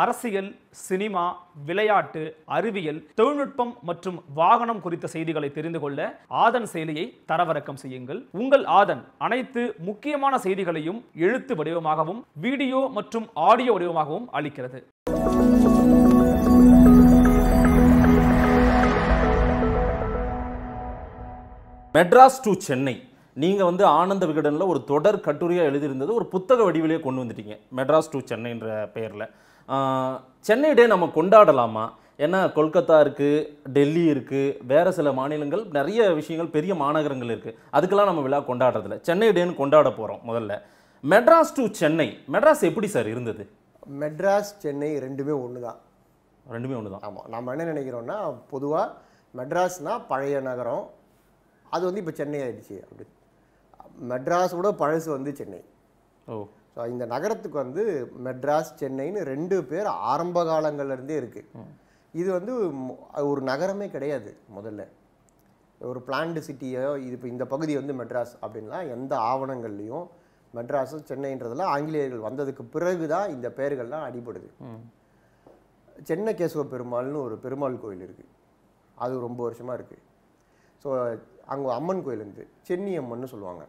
அரசியல் சினிமா விளையாட்டு அறிவியல் தொழில்நுட்பம் மற்றும் வாகனம் குறித்த செய்திகளை தெரிந்து கொள்ள ஆதன் செயலியை தரவிறக்கம் செய்யுங்கள் உங்கள் ஆதன் அனைத்து முக்கியமான செய்திகளையும் எழுத்து வடிவமாகவும் வீடியோ மற்றும் ஆடியோ வடிவமாகவும் அளிக்கிறது மெட்ராஸ் டு சென்னை நீங்கள் வந்து ஆனந்த விகடனில் ஒரு தொடர் கட்டுரையாக எழுதியிருந்தது ஒரு புத்தக வடிவிலேயே கொண்டு வந்துட்டீங்க மெட்ராஸ் டு சென்னைன்ற பெயரில் சென்னை டே நம்ம கொண்டாடலாமா ஏன்னா கொல்கத்தா இருக்குது டெல்லி இருக்குது வேறு சில மாநிலங்கள் நிறைய விஷயங்கள் பெரிய மாநகரங்கள் இருக்குது அதுக்கெல்லாம் நம்ம விழா கொண்டாடுறதில்ல சென்னை டேன்னு கொண்டாட போகிறோம் முதல்ல மெட்ராஸ் டு சென்னை மெட்ராஸ் எப்படி சார் இருந்தது மெட்ராஸ் சென்னை ரெண்டுமே ஒன்று தான் ரெண்டுமே ஒன்று தான் ஆமாம் நம்ம என்ன நினைக்கிறோன்னா பொதுவாக மெட்ராஸ்னால் பழைய நகரம் அது வந்து இப்போ சென்னை ஆகிடுச்சி அப்படி மெட்ராஸோட பழசு வந்து சென்னை ஓ ஸோ இந்த நகரத்துக்கு வந்து மெட்ராஸ் சென்னைன்னு ரெண்டு பேர் ஆரம்ப காலங்கள்லேருந்தே இருக்குது இது வந்து ஒரு நகரமே கிடையாது முதல்ல ஒரு பிளான்டு சிட்டியோ இது இப்போ இந்த பகுதி வந்து மெட்ராஸ் அப்படின்லாம் எந்த ஆவணங்கள்லையும் மெட்ராஸும் சென்னைன்றதெல்லாம் ஆங்கிலேயர்கள் வந்ததுக்கு பிறகு தான் இந்த பேர்கள்லாம் அடிபடுது சென்னை கேசவ பெருமாள்னு ஒரு பெருமாள் கோயில் இருக்குது அது ரொம்ப வருஷமாக இருக்குது ஸோ அங்கே அம்மன் கோயில் இருந்து சென்னி அம்மன்னு சொல்லுவாங்க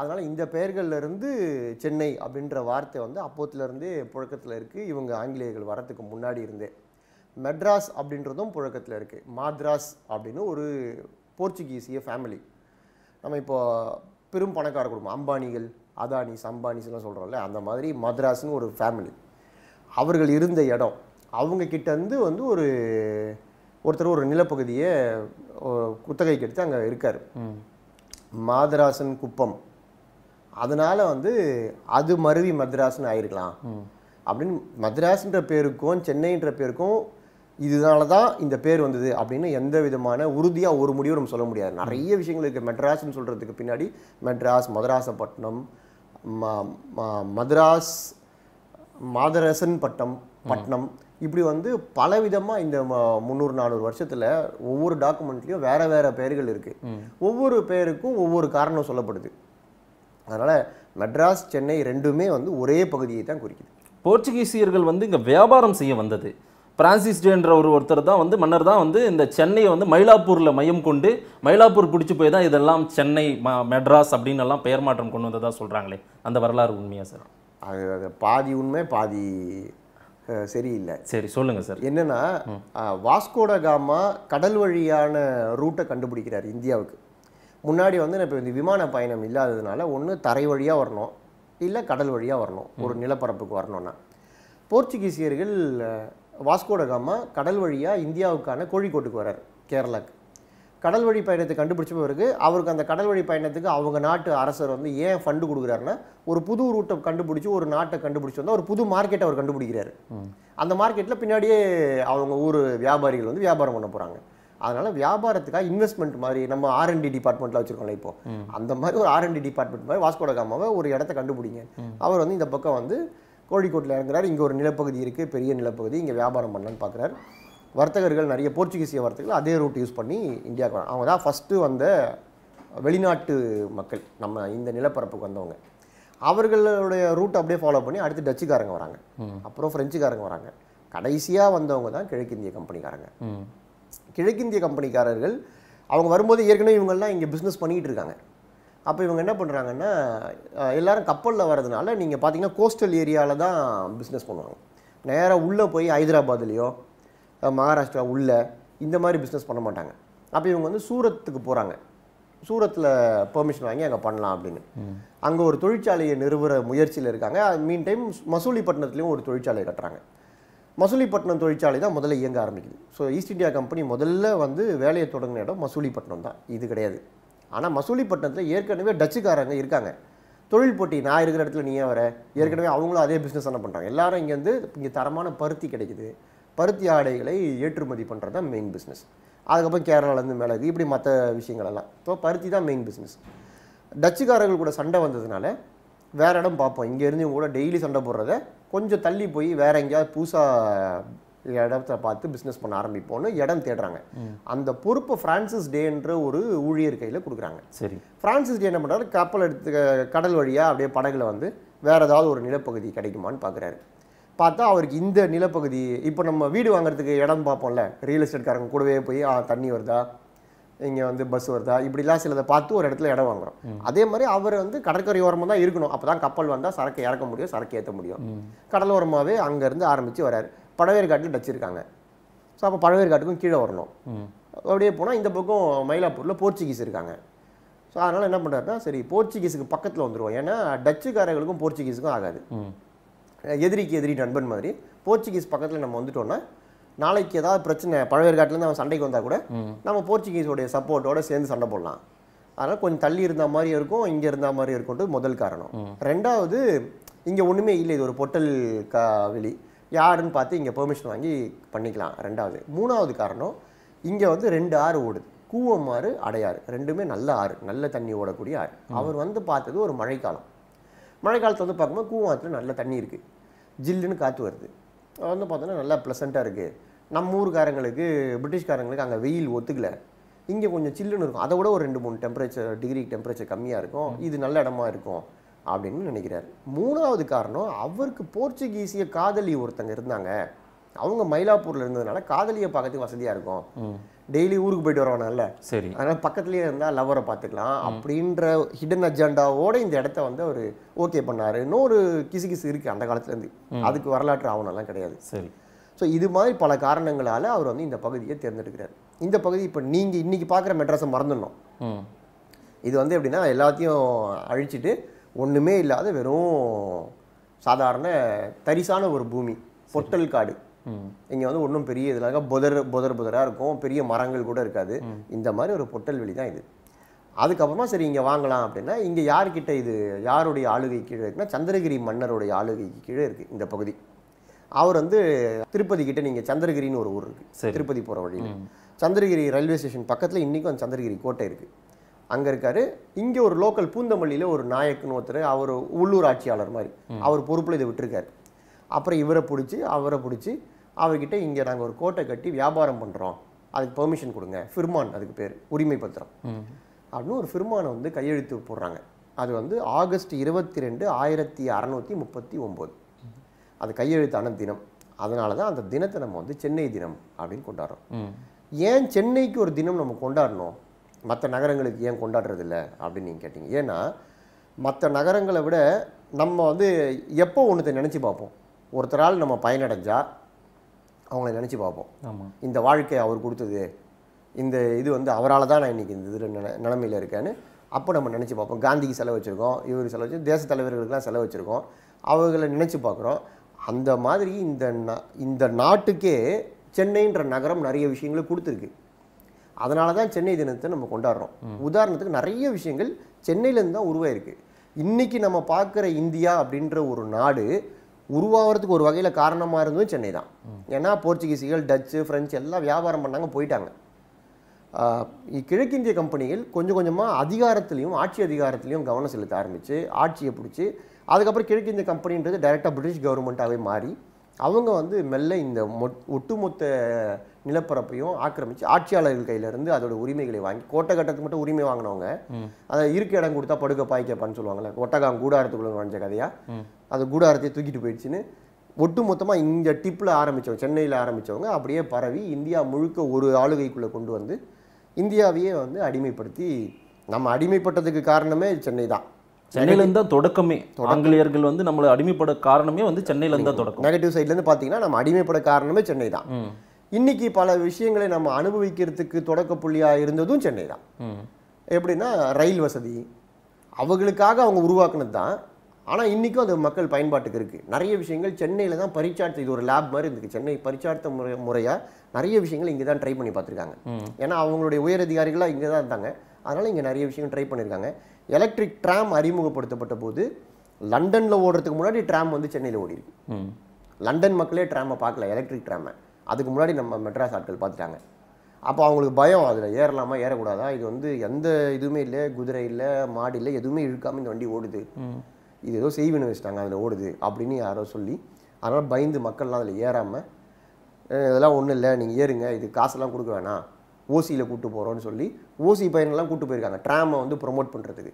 அதனால் இந்த பெயர்கள்லேருந்து சென்னை அப்படின்ற வார்த்தை வந்து அப்போத்துலேருந்தே புழக்கத்தில் இருக்குது இவங்க ஆங்கிலேயர்கள் வரத்துக்கு முன்னாடி இருந்தே மெட்ராஸ் அப்படின்றதும் புழக்கத்தில் இருக்குது மாத்ராஸ் அப்படின்னு ஒரு போர்ச்சுகீசிய ஃபேமிலி நம்ம இப்போ பெரும் பணக்கார குடும்பம் அம்பானிகள் அதானிஸ் அம்பானிஸ்லாம் சொல்கிறோம்ல அந்த மாதிரி மத்ராஸ்னு ஒரு ஃபேமிலி அவர்கள் இருந்த இடம் அவங்க கிட்டேருந்து வந்து ஒரு ஒருத்தர் ஒரு நிலப்பகுதியை குத்தகைக்கு எடுத்து அங்கே இருக்கார் மாதராசன் குப்பம் அதனால் வந்து அது மருவி மத்ராஸ்ன்னு ஆயிருக்கலாம் அப்படின்னு மத்ராஸ்ன்ற பேருக்கும் சென்னைன்ற பேருக்கும் இதனால தான் இந்த பேர் வந்தது அப்படின்னு எந்த விதமான உறுதியாக ஒரு முடிவு நம்ம சொல்ல முடியாது நிறைய விஷயங்கள் இருக்குது மெட்ராஸ்னு சொல்கிறதுக்கு பின்னாடி மெட்ராஸ் மதராசப்பட்டினம் மதராஸ் மாதரசன் பட்டம் பட்டினம் இப்படி வந்து பல விதமாக இந்த முந்நூறு நானூறு வருஷத்தில் ஒவ்வொரு டாக்குமெண்ட்லேயும் வேறு வேறு பெயர்கள் இருக்குது ஒவ்வொரு பேருக்கும் ஒவ்வொரு காரணம் சொல்லப்படுது அதனால் மெட்ராஸ் சென்னை ரெண்டுமே வந்து ஒரே பகுதியை தான் குறிக்குது போர்ச்சுகீசியர்கள் வந்து இங்கே வியாபாரம் செய்ய வந்தது பிரான்சிஸ் டேன்ற ஒரு ஒருத்தர் தான் வந்து மன்னர் தான் வந்து இந்த சென்னையை வந்து மயிலாப்பூரில் மையம் கொண்டு மயிலாப்பூர் பிடிச்சி போய் தான் இதெல்லாம் சென்னை மெட்ராஸ் அப்படின்னு எல்லாம் பெயர் மாற்றம் கொண்டு வந்ததாக சொல்கிறாங்களே அந்த வரலாறு உண்மையாக சார் அது அது பாதி உண்மை பாதி சரியில்லை சரி சொல்லுங்கள் சார் என்னென்னா வாஸ்கோட காமா கடல் வழியான ரூட்டை கண்டுபிடிக்கிறார் இந்தியாவுக்கு முன்னாடி வந்து இப்போ இந்த விமான பயணம் இல்லாததுனால ஒன்று தரை வழியாக வரணும் இல்லை கடல் வழியாக வரணும் ஒரு நிலப்பரப்புக்கு வரணும்னா போர்ச்சுகீசியர்கள் வாஸ்கோடகாமா கடல் வழியாக இந்தியாவுக்கான கோழிக்கோட்டுக்கு வர்றார் கேரளாக்கு கடல் வழி பயணத்தை கண்டுபிடிச்ச பிறகு அவருக்கு அந்த கடல் வழி பயணத்துக்கு அவங்க நாட்டு அரசர் வந்து ஏன் ஃபண்டு கொடுக்குறாருன்னா ஒரு புது ரூட்டை கண்டுபிடிச்சி ஒரு நாட்டை கண்டுபிடிச்சி வந்தால் ஒரு புது மார்க்கெட்டை அவர் கண்டுபிடிக்கிறாரு அந்த மார்க்கெட்டில் பின்னாடியே அவங்க ஊர் வியாபாரிகள் வந்து வியாபாரம் பண்ண போகிறாங்க அதனால் வியாபாரத்துக்காக இன்வெஸ்ட்மெண்ட் மாதிரி நம்ம ஆர்என்டி டிபார்ட்மெண்ட்டில் வச்சுருக்கோம்ல இப்போ அந்த மாதிரி ஒரு ஆர்என்டி டிபார்ட்மெண்ட் மாதிரி வாஸ்கோட காமாவை ஒரு இடத்த கண்டுபிடிங்க அவர் வந்து இந்த பக்கம் வந்து கோழிக்கோட்டில் இறங்குறாரு இங்கே ஒரு நிலப்பகுதி இருக்குது பெரிய நிலப்பகுதி இங்கே வியாபாரம் பண்ணலான்னு பார்க்குறாரு வர்த்தகர்கள் நிறைய போர்ச்சுகீசிய வர்த்தகர்கள் அதே ரூட் யூஸ் பண்ணி இந்தியாவுக்கு அவங்க தான் ஃபஸ்ட்டு வந்த வெளிநாட்டு மக்கள் நம்ம இந்த நிலப்பரப்புக்கு வந்தவங்க அவர்களுடைய ரூட் அப்படியே ஃபாலோ பண்ணி அடுத்து டச்சுக்காரங்க வராங்க அப்புறம் ஃப்ரெஞ்சுக்காரங்க வராங்க கடைசியாக வந்தவங்க தான் கிழக்கிந்திய கம்பெனிக்காரங்க கிழக்கிந்திய கம்பெனிக்காரர்கள் அவங்க வரும்போது ஏற்கனவே இவங்கெல்லாம் இங்கே பிஸ்னஸ் பண்ணிகிட்டு இருக்காங்க அப்போ இவங்க என்ன பண்ணுறாங்கன்னா எல்லோரும் கப்பலில் வரதுனால நீங்கள் பார்த்தீங்கன்னா கோஸ்டல் ஏரியாவில் தான் பிஸ்னஸ் பண்ணுவாங்க நேராக உள்ளே போய் ஹைதராபாத்லேயோ மகாராஷ்டிரா உள்ளே இந்த மாதிரி பிஸ்னஸ் பண்ண மாட்டாங்க அப்போ இவங்க வந்து சூரத்துக்கு போகிறாங்க சூரத்தில் பெர்மிஷன் வாங்கி அங்கே பண்ணலாம் அப்படின்னு அங்கே ஒரு தொழிற்சாலையை நிறுவுற முயற்சியில் இருக்காங்க மீன் டைம் மசூலிப்பட்டினத்துலேயும் ஒரு தொழிற்சாலை கட்டுறாங்க மசூலிப்பட்டினம் தொழிற்சாலை தான் முதல்ல இயங்க ஆரம்பிக்குது ஸோ ஈஸ்ட் இந்தியா கம்பெனி முதல்ல வந்து வேலையை தொடங்கின இடம் மசூலிப்பட்டினம் தான் இது கிடையாது ஆனால் மசூலிப்பட்டினத்தில் ஏற்கனவே டச்சுக்காரங்க இருக்காங்க தொழில் போட்டி நான் இருக்கிற இடத்துல நீ ஏன் வர ஏற்கனவே அவங்களும் அதே பிஸ்னஸ் என்ன பண்ணுறாங்க எல்லாரும் இங்கேருந்து இங்கே தரமான பருத்தி கிடைக்குது பருத்தி ஆடைகளை ஏற்றுமதி பண்ணுறது தான் மெயின் பிஸ்னஸ் அதுக்கப்புறம் கேரளாலேருந்து மேலே இருக்குது இப்படி மற்ற விஷயங்களெல்லாம் இப்போ பருத்தி தான் மெயின் பிஸ்னஸ் டச்சுக்காரர்கள் கூட சண்டை வந்ததுனால வேறு இடம் பார்ப்போம் இங்கேருந்து இவங்க கூட டெய்லி சண்டை போடுறத கொஞ்சம் தள்ளி போய் வேறு எங்கேயாவது புதுசாக இடத்த பார்த்து பிஸ்னஸ் பண்ண ஆரம்பிப்போம்னு இடம் தேடுறாங்க அந்த பொறுப்பை ஃப்ரான்சிஸ் டேன்ற ஒரு ஊழியர் கையில் கொடுக்குறாங்க சரி ஃப்ரான்சிஸ் டே என்ன பண்ணுறாரு கப்பல் எடுத்து கடல் வழியாக அப்படியே படகுல வந்து வேறு ஏதாவது ஒரு நிலப்பகுதி கிடைக்குமான்னு பார்க்குறாரு பார்த்தா அவருக்கு இந்த நிலப்பகுதி இப்போ நம்ம வீடு வாங்குறதுக்கு இடம் பார்ப்போம்ல ரியல் எஸ்டேட்காரங்க கூடவே போய் தண்ணி வருதா இங்கே வந்து பஸ் வருதா இப்படிலாம் சிலதை பார்த்து ஒரு இடத்துல இடம் வாங்குறோம் அதே மாதிரி அவர் வந்து கடற்கரை தான் இருக்கணும் அப்போ தான் கப்பல் வந்தால் சரக்கு இறக்க முடியும் சரக்கு ஏற்ற முடியும் கடலோரமாகவே அங்கேருந்து ஆரம்பித்து வரார் பழவேற்காட்டில் டச்சிருக்காங்க ஸோ அப்போ பழவேற்காட்டுக்கும் கீழே வரணும் அப்படியே போனால் இந்த பக்கம் மயிலாப்பூரில் போர்ச்சுகீஸ் இருக்காங்க ஸோ அதனால் என்ன பண்ணுறாருன்னா சரி போர்ச்சுகீஸுக்கு பக்கத்தில் வந்துடுவோம் ஏன்னா டச்சுக்காரர்களுக்கும் போர்ச்சுகீஸுக்கும் ஆகாது எதிரிக்கு எதிரி நண்பன் மாதிரி போர்ச்சுகீஸ் பக்கத்தில் நம்ம வந்துட்டோன்னா நாளைக்கு ஏதாவது பிரச்சனை பழவேற்காட்டிலேருந்து அவன் சண்டைக்கு வந்தால் கூட நம்ம போர்ச்சுகீஸோடைய சப்போர்ட்டோட சேர்ந்து சண்டை போடலாம் அதனால் கொஞ்சம் தள்ளி இருந்த மாதிரி இருக்கும் இங்கே இருந்த மாதிரி இருக்கும்ன்றது முதல் காரணம் ரெண்டாவது இங்கே ஒன்றுமே இல்லை இது ஒரு பொட்டல் கா வெளி யாருன்னு பார்த்து இங்கே பெர்மிஷன் வாங்கி பண்ணிக்கலாம் ரெண்டாவது மூணாவது காரணம் இங்கே வந்து ரெண்டு ஆறு ஓடுது கூவம் ஆறு அடையாறு ரெண்டுமே நல்ல ஆறு நல்ல தண்ணி ஓடக்கூடிய ஆறு அவர் வந்து பார்த்தது ஒரு மழைக்காலம் மழைக்காலத்தை வந்து பார்க்கும்போது கூவம் ஆற்றுல நல்ல தண்ணி இருக்குது ஜில்லுன்னு காற்று வருது வந்து பார்த்தோன்னா நல்லா ப்ளசண்ட்டாக இருக்குது நம்ம ஊருக்காரங்களுக்கு பிரிட்டிஷ்காரங்களுக்கு அங்கே வெயில் ஒத்துக்கலை இங்கே கொஞ்சம் சில்லுன்னு இருக்கும் அதை விட ஒரு ரெண்டு மூணு டெம்பரேச்சர் டிகிரி டெம்பரேச்சர் கம்மியாக இருக்கும் இது நல்ல இடமா இருக்கும் அப்படின்னு நினைக்கிறார் மூணாவது காரணம் அவருக்கு போர்ச்சுகீசிய காதலி ஒருத்தங்க இருந்தாங்க அவங்க மயிலாப்பூர்ல இருந்ததுனால காதலியை பார்க்கறதுக்கு வசதியா இருக்கும் டெய்லி ஊருக்கு போயிட்டு வரவனால சரி அதனால பக்கத்துலேயே இருந்தால் லவரை பார்த்துக்கலாம் அப்படின்ற ஹிடன் அஜெண்டாவோட இந்த இடத்த வந்து அவர் ஓகே பண்ணாரு இன்னொரு கிசு கிசு இருக்கு அந்த இருந்து அதுக்கு வரலாற்று ஆவணம் எல்லாம் கிடையாது சரி ஸோ இது மாதிரி பல காரணங்களால் அவர் வந்து இந்த பகுதியை தேர்ந்தெடுக்கிறார் இந்த பகுதி இப்போ நீங்கள் இன்றைக்கி பார்க்குற மெட்ராஸை மறந்துடணும் இது வந்து எப்படின்னா எல்லாத்தையும் அழிச்சிட்டு ஒன்றுமே இல்லாத வெறும் சாதாரண தரிசான ஒரு பூமி பொட்டல் காடு இங்கே வந்து ஒன்றும் பெரிய இதில் இருக்கா புதர் புதர் புதராக இருக்கும் பெரிய மரங்கள் கூட இருக்காது இந்த மாதிரி ஒரு பொட்டல் வெளி தான் இது அதுக்கப்புறமா சரி இங்கே வாங்கலாம் அப்படின்னா இங்கே யார்கிட்ட இது யாருடைய ஆளுகை கீழே இருக்குன்னா சந்திரகிரி மன்னருடைய ஆளுகைக்கு கீழே இருக்குது இந்த பகுதி அவர் வந்து திருப்பதி கிட்ட நீங்க சந்திரகிரின்னு ஒரு ஊர் இருக்கு திருப்பதி போற வழியில் சந்திரகிரி ரயில்வே ஸ்டேஷன் பக்கத்துல இன்னைக்கும் அந்த சந்திரகிரி கோட்டை இருக்கு அங்க இருக்காரு இங்க ஒரு லோக்கல் பூந்தமல்லியில ஒரு நாயக்குன்னு ஒருத்தர் அவர் உள்ளூர் ஆட்சியாளர் மாதிரி அவர் பொறுப்புல இதை விட்டுருக்காரு அப்புறம் இவரை பிடிச்சி அவரை பிடிச்சி அவர்கிட்ட இங்க நாங்க ஒரு கோட்டை கட்டி வியாபாரம் பண்றோம் அதுக்கு பெர்மிஷன் கொடுங்க ஃபிர்மான் அதுக்கு பேர் உரிமை பத்திரம் அப்படின்னு ஒரு ஃபிர்மானை வந்து கையெழுத்து போடுறாங்க அது வந்து ஆகஸ்ட் இருபத்தி ரெண்டு ஆயிரத்தி அறநூத்தி முப்பத்தி ஒன்பது அது கையெழுத்தான தினம் அதனால தான் அந்த தினத்தை நம்ம வந்து சென்னை தினம் அப்படின்னு கொண்டாடுறோம் ஏன் சென்னைக்கு ஒரு தினம் நம்ம கொண்டாடணும் மற்ற நகரங்களுக்கு ஏன் கொண்டாடுறதில்ல அப்படின்னு நீங்கள் கேட்டிங்க ஏன்னா மற்ற நகரங்களை விட நம்ம வந்து எப்போ ஒன்றத்தை நினச்சி பார்ப்போம் ஒருத்தரால் நம்ம பயனடைஞ்சால் அவங்கள நினச்சி பார்ப்போம் இந்த வாழ்க்கை அவர் கொடுத்தது இந்த இது வந்து அவரால் தான் நான் இன்றைக்கி இந்த இதில் நில நிலமையில் இருக்கேன்னு அப்போ நம்ம நினச்சி பார்ப்போம் காந்திக்கு செலவு வச்சுருக்கோம் இவருக்கு செலவு வச்சு தேச தலைவர்களுக்கெல்லாம் செலவு வச்சுருக்கோம் அவங்கள நினச்சி பார்க்குறோம் அந்த மாதிரி இந்த இந்த நாட்டுக்கே சென்னைன்ற நகரம் நிறைய விஷயங்களை கொடுத்துருக்கு அதனால தான் சென்னை தினத்தை நம்ம கொண்டாடுறோம் உதாரணத்துக்கு நிறைய விஷயங்கள் சென்னையிலேருந்து தான் உருவாயிருக்கு இன்றைக்கி நம்ம பார்க்குற இந்தியா அப்படின்ற ஒரு நாடு உருவாகிறதுக்கு ஒரு வகையில் காரணமாக இருந்தது சென்னை தான் ஏன்னா போர்ச்சுகீசிகள் டச்சு ஃப்ரெஞ்சு எல்லாம் வியாபாரம் பண்ணாங்க போயிட்டாங்க கிழக்கிந்திய கம்பெனிகள் கொஞ்சம் கொஞ்சமாக அதிகாரத்துலேயும் ஆட்சி அதிகாரத்துலேயும் கவனம் செலுத்த ஆரம்பித்து ஆட்சியை பிடிச்சி அதுக்கப்புறம் கிழக்கிந்திய கம்பெனின்றது டைரெக்டாக பிரிட்டிஷ் கவர்மெண்ட்டாகவே மாறி அவங்க வந்து மெல்ல இந்த ஒட்டுமொத்த நிலப்பரப்பையும் ஆக்கிரமித்து ஆட்சியாளர்கள் கையிலேருந்து அதோட உரிமைகளை வாங்கி கோட்டை கட்டத்துக்கு மட்டும் உரிமை வாங்கினவங்க அதை இருக்க இடம் கொடுத்தா படுக்க பாய்க்கப்பான்னு சொல்லுவாங்கல்ல கோட்டகாம் கூடாரத்துக்குள்ள வரைஞ்ச கதையாக அது கூடாரத்தையே தூக்கிட்டு போயிடுச்சுன்னு ஒட்டு மொத்தமாக இந்த டிப்பில் ஆரம்பித்தவங்க சென்னையில் ஆரம்பித்தவங்க அப்படியே பரவி இந்தியா முழுக்க ஒரு ஆளுகைக்குள்ளே கொண்டு வந்து இந்தியாவையே வந்து அடிமைப்படுத்தி நம்ம அடிமைப்பட்டதுக்கு காரணமே சென்னை தான் சென்னையிலேருந்து தான் தொடக்கமே ஆங்கிலேயர்கள் வந்து நம்மளை அடிமைப்பட காரணமே வந்து சென்னையிலேருந்து தான் தொடக்கம் நெகட்டிவ் சைட்லேருந்து பார்த்தீங்கன்னா நம்ம அடிமைப்பட காரணமே சென்னை தான் இன்னைக்கு பல விஷயங்களை நம்ம அனுபவிக்கிறதுக்கு தொடக்க புள்ளியாக இருந்ததும் சென்னை தான் எப்படின்னா ரயில் வசதி அவங்களுக்காக அவங்க உருவாக்குனது தான் ஆனால் இன்றைக்கும் அது மக்கள் பயன்பாட்டுக்கு இருக்குது நிறைய விஷயங்கள் சென்னையில் தான் பரிச்சார்த்த இது ஒரு லேப் மாதிரி இருந்துக்கு சென்னை பரிச்சார்த்த முறை முறையாக நிறைய விஷயங்கள் இங்கே தான் ட்ரை பண்ணி பார்த்துருக்காங்க ஏன்னா அவங்களுடைய உயரதிகாரிகளாக இங்கே தான் இருந்தாங்க அதனால் இங்கே நிறைய விஷயம் ட்ரை பண்ணியிருக்காங்க எலக்ட்ரிக் ட்ராம் அறிமுகப்படுத்தப்பட்ட போது லண்டனில் ஓடுறதுக்கு முன்னாடி ட்ராம் வந்து சென்னையில் ஓடி இருக்கு லண்டன் மக்களே ட்ராமை பார்க்கல எலக்ட்ரிக் ட்ராமை அதுக்கு முன்னாடி நம்ம மெட்ராஸ் ஆட்கள் பார்த்துட்டாங்க அப்போ அவங்களுக்கு பயம் அதில் ஏறலாமா ஏறக்கூடாதா இது வந்து எந்த இதுவுமே இல்லை குதிரை இல்லை மாடு இல்லை எதுவுமே இழுக்காமல் இந்த வண்டி ஓடுது இது ஏதோ செய்வினை வச்சுட்டாங்க அதில் ஓடுது அப்படின்னு யாரோ சொல்லி அதனால் பயந்து மக்கள்லாம் அதில் ஏறாமல் இதெல்லாம் ஒன்றும் இல்லை நீங்கள் ஏறுங்க இது காசெல்லாம் கொடுக்க வேணாம் ஓசியில் கூப்பிட்டு போகிறோன்னு சொல்லி ஓசி பயணம்லாம் கூப்பிட்டு போயிருக்காங்க ட்ராமை வந்து ப்ரொமோட் பண்ணுறதுக்கு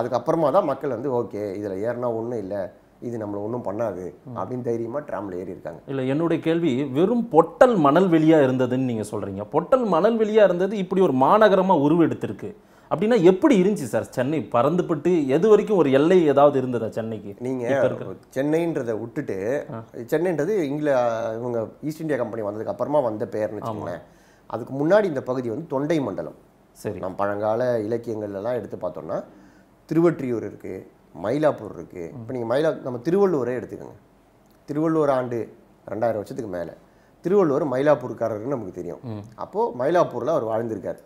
அதுக்கப்புறமா தான் மக்கள் வந்து ஓகே இதில் ஏறினா ஒன்றும் இல்லை இது நம்மளை ஒன்றும் பண்ணாது அப்படின்னு தைரியமாக ட்ராமில் ஏறி இருக்காங்க இல்லை என்னுடைய கேள்வி வெறும் பொட்டல் மணல் வெளியாக இருந்ததுன்னு நீங்கள் சொல்கிறீங்க பொட்டல் மணல் வெளியாக இருந்தது இப்படி ஒரு மாநகரமாக உருவெடுத்திருக்கு அப்படின்னா எப்படி இருந்துச்சு சார் சென்னை பறந்துபட்டு எது வரைக்கும் ஒரு எல்லை ஏதாவது இருந்ததா சென்னைக்கு நீங்கள் சென்னைன்றதை விட்டுட்டு சென்னைன்றது இங்கில இவங்க ஈஸ்ட் இந்தியா கம்பெனி வந்ததுக்கு அப்புறமா வந்த பேர்னு வச்சுக்கோங்களேன் அதுக்கு முன்னாடி இந்த பகுதி வந்து தொண்டை மண்டலம் சரி நம்ம பழங்கால இலக்கியங்கள்லாம் எடுத்து பார்த்தோம்னா திருவற்றியூர் இருக்குது மயிலாப்பூர் இருக்குது இப்போ நீங்கள் மயிலா நம்ம திருவள்ளுவரே எடுத்துக்கோங்க திருவள்ளுவர் ஆண்டு ரெண்டாயிரம் வருஷத்துக்கு மேலே திருவள்ளுவர் மயிலாப்பூர்காரருன்னு நமக்கு தெரியும் அப்போது மயிலாப்பூரில் அவர் வாழ்ந்திருக்கார்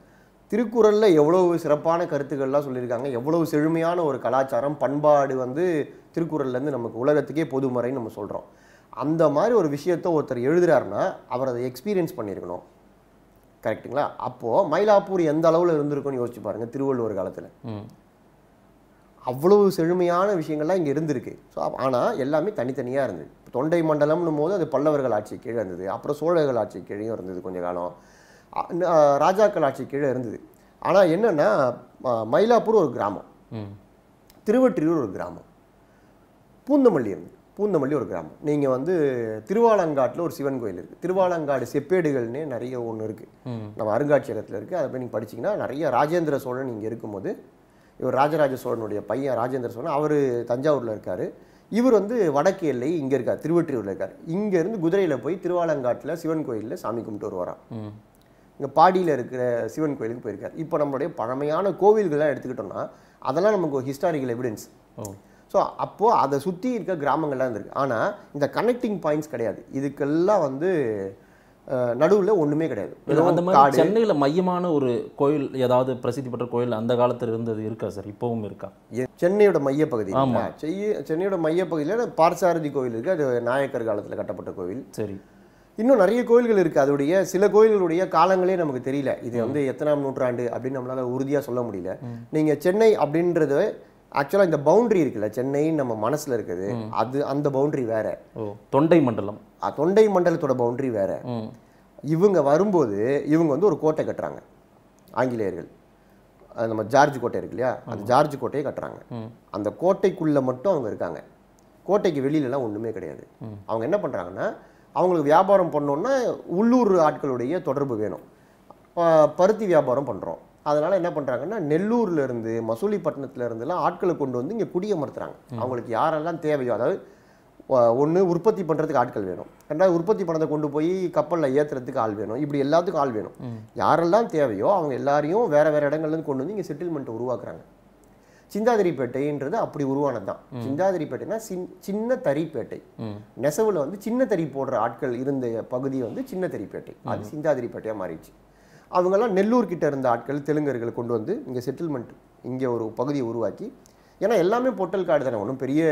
திருக்குறளில் எவ்வளவு சிறப்பான கருத்துக்கள்லாம் சொல்லியிருக்காங்க எவ்வளவு செழுமையான ஒரு கலாச்சாரம் பண்பாடு வந்து திருக்குறள்லேருந்து நமக்கு உலகத்துக்கே பொதுமறைன்னு நம்ம சொல்கிறோம் அந்த மாதிரி ஒரு விஷயத்த ஒருத்தர் எழுதுறாருன்னா அவர் அதை எக்ஸ்பீரியன்ஸ் பண்ணியிருக்கணும் கரெக்டுங்களா அப்போது மயிலாப்பூர் எந்த அளவில் இருந்திருக்கும்னு யோசிச்சு பாருங்கள் திருவள்ளுவர் காலத்தில் அவ்வளவு செழுமையான விஷயங்கள்லாம் இங்கே இருந்திருக்கு ஸோ ஆனால் எல்லாமே தனித்தனியாக இருந்தது தொண்டை மண்டலம்னும் போது அது பல்லவர்கள் ஆட்சி கீழே இருந்தது அப்புறம் சோழர்கள் ஆட்சி கீழேயும் இருந்தது கொஞ்ச காலம் ராஜாக்கள் ஆட்சி கீழே இருந்தது ஆனால் என்னென்னா மயிலாப்பூர் ஒரு கிராமம் திருவற்றியூர் ஒரு கிராமம் பூந்தமல்லி இருந்தது பூந்தமல்லி ஒரு கிராமம் நீங்கள் வந்து திருவாலங்காட்டில் ஒரு சிவன் கோயில் இருக்குது திருவாலங்காடு செப்பேடுகள்னே நிறைய ஒன்று இருக்குது நம்ம அருங்காட்சியகத்தில் இருக்குது அதை போய் நீங்கள் படிச்சிங்கன்னா நிறைய ராஜேந்திர சோழன் இங்கே இருக்கும்போது இவர் ராஜராஜ சோழனுடைய பையன் ராஜேந்திர சோழன் அவர் தஞ்சாவூரில் இருக்கார் இவர் வந்து வடக்கு எல்லை இங்கே இருக்கார் திருவற்றியூரில் இருக்கார் இங்கேருந்து குதிரையில் போய் திருவாலங்காட்டில் சிவன் கோயிலில் சாமி கும்பிட்டு வருவாராம் இங்கே பாடியில் இருக்கிற சிவன் கோயிலுக்கு போயிருக்கார் இப்போ நம்மளுடைய பழமையான கோவில்கள்லாம் எடுத்துக்கிட்டோம்னா அதெல்லாம் நமக்கு ஹிஸ்டாரிக்கல் எவிடன்ஸ் ஸோ அப்போது அதை சுற்றி இருக்க கிராமங்கள்லாம் இருந்திருக்கு ஆனால் இந்த கனெக்டிங் பாயிண்ட்ஸ் கிடையாது இதுக்கெல்லாம் வந்து நடுவில் ஒன்றுமே கிடையாது சென்னையில் மையமான ஒரு கோயில் ஏதாவது பிரசித்தி பெற்ற கோயில் அந்த காலத்தில் இருந்தது இருக்கா சார் இப்போவும் இருக்கா சென்னையோட மையப்பகுதி ஆமாம் சென்னையோட மையப்பகுதியில் பார்சாரதி கோயில் இருக்குது அது நாயக்கர் காலத்தில் கட்டப்பட்ட கோயில் சரி இன்னும் நிறைய கோயில்கள் இருக்குது அதோடைய சில கோயில்களுடைய காலங்களே நமக்கு தெரியல இது வந்து எத்தனாம் நூற்றாண்டு அப்படின்னு நம்மளால் உறுதியாக சொல்ல முடியல நீங்கள் சென்னை அப்படின்றது ஆக்சுவலாக இந்த பவுண்டரி இருக்குல்ல சென்னைன்னு நம்ம மனசில் இருக்குது அது அந்த பவுண்டரி வேற தொண்டை மண்டலம் தொண்டை மண்டலத்தோட பவுண்டரி வேற இவங்க வரும்போது இவங்க வந்து ஒரு கோட்டை கட்டுறாங்க ஆங்கிலேயர்கள் நம்ம ஜார்ஜ் கோட்டை இருக்கு இல்லையா அந்த ஜார்ஜ் கோட்டையை கட்டுறாங்க அந்த கோட்டைக்குள்ளே மட்டும் அவங்க இருக்காங்க கோட்டைக்கு வெளியிலலாம் ஒன்றுமே கிடையாது அவங்க என்ன பண்ணுறாங்கன்னா அவங்களுக்கு வியாபாரம் பண்ணோன்னா உள்ளூர் ஆட்களுடைய தொடர்பு வேணும் பருத்தி வியாபாரம் பண்ணுறோம் அதனால் என்ன பண்ணுறாங்கன்னா நெல்லூர்லேருந்து மசூலிப்பட்டினத்துலேருந்துலாம் ஆட்களை கொண்டு வந்து இங்கே குடியமர்த்துறாங்க அவங்களுக்கு யாரெல்லாம் தேவையோ அதாவது ஒன்று உற்பத்தி பண்ணுறதுக்கு ஆட்கள் வேணும் ரெண்டாவது உற்பத்தி பண்ணதை கொண்டு போய் கப்பலில் ஏற்றுறதுக்கு ஆள் வேணும் இப்படி எல்லாத்துக்கும் ஆள் வேணும் யாரெல்லாம் தேவையோ அவங்க எல்லாரையும் வேறு வேறு இடங்கள்லேருந்து கொண்டு வந்து இங்கே செட்டில்மெண்ட்டை உருவாக்குறாங்க சிந்தாதிரிப்பேட்டைன்றது அப்படி உருவானது தான் சிந்தாதிரிப்பேட்டைன்னா சின்ன தறிப்பேட்டை நெசவில் வந்து சின்ன தறி போடுற ஆட்கள் இருந்த பகுதி வந்து சின்ன தறிப்பேட்டை அது சிந்தாதிரிப்பேட்டையாக மாறிடுச்சு அவங்கெல்லாம் நெல்லூர்கிட்ட இருந்த ஆட்கள் தெலுங்கர்களை கொண்டு வந்து இங்கே செட்டில்மெண்ட் இங்கே ஒரு பகுதியை உருவாக்கி ஏன்னா எல்லாமே பொட்டல் காடு தானே ஒன்றும் பெரிய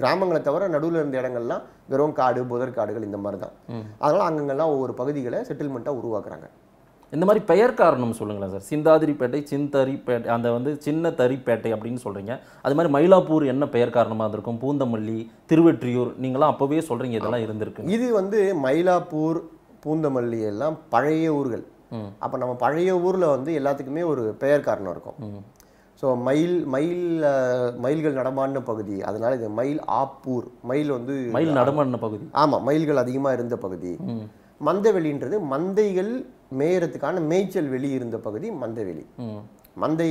கிராமங்களை தவிர நடுவில் இருந்த இடங்கள்லாம் வெறும் காடு புதர் காடுகள் இந்த மாதிரி தான் அதனால் அங்கங்கெல்லாம் ஒவ்வொரு பகுதிகளை செட்டில்மெண்ட்டாக உருவாக்குறாங்க இந்த மாதிரி பெயர் காரணம் சொல்லுங்களேன் சார் சிந்தாதிரிப்பேட்டை சின்தரிப்பேட்டை அந்த வந்து சின்ன தரிப்பேட்டை அப்படின்னு சொல்கிறீங்க அது மாதிரி மயிலாப்பூர் என்ன பெயர் காரணமாக இருந்திருக்கும் பூந்தமல்லி திருவெற்றியூர் நீங்களாம் அப்போவே சொல்கிறீங்க இதெல்லாம் இருந்திருக்கு இது வந்து மயிலாப்பூர் பூந்தமல்லி எல்லாம் பழைய ஊர்கள் அப்போ நம்ம பழைய ஊரில் வந்து எல்லாத்துக்குமே ஒரு பெயர் காரணம் இருக்கும் ஸோ மயில் மயில் மயில்கள் நடமாடின பகுதி அதனால இது மயில் ஆப்பூர் மயில் வந்து மயில் நடமாடின பகுதி ஆமாம் மயில்கள் அதிகமாக இருந்த பகுதி மந்தவெளின்றது மந்தைகள் மேயறதுக்கான மேய்ச்சல் வெளி இருந்த பகுதி மந்தவெளி மந்தை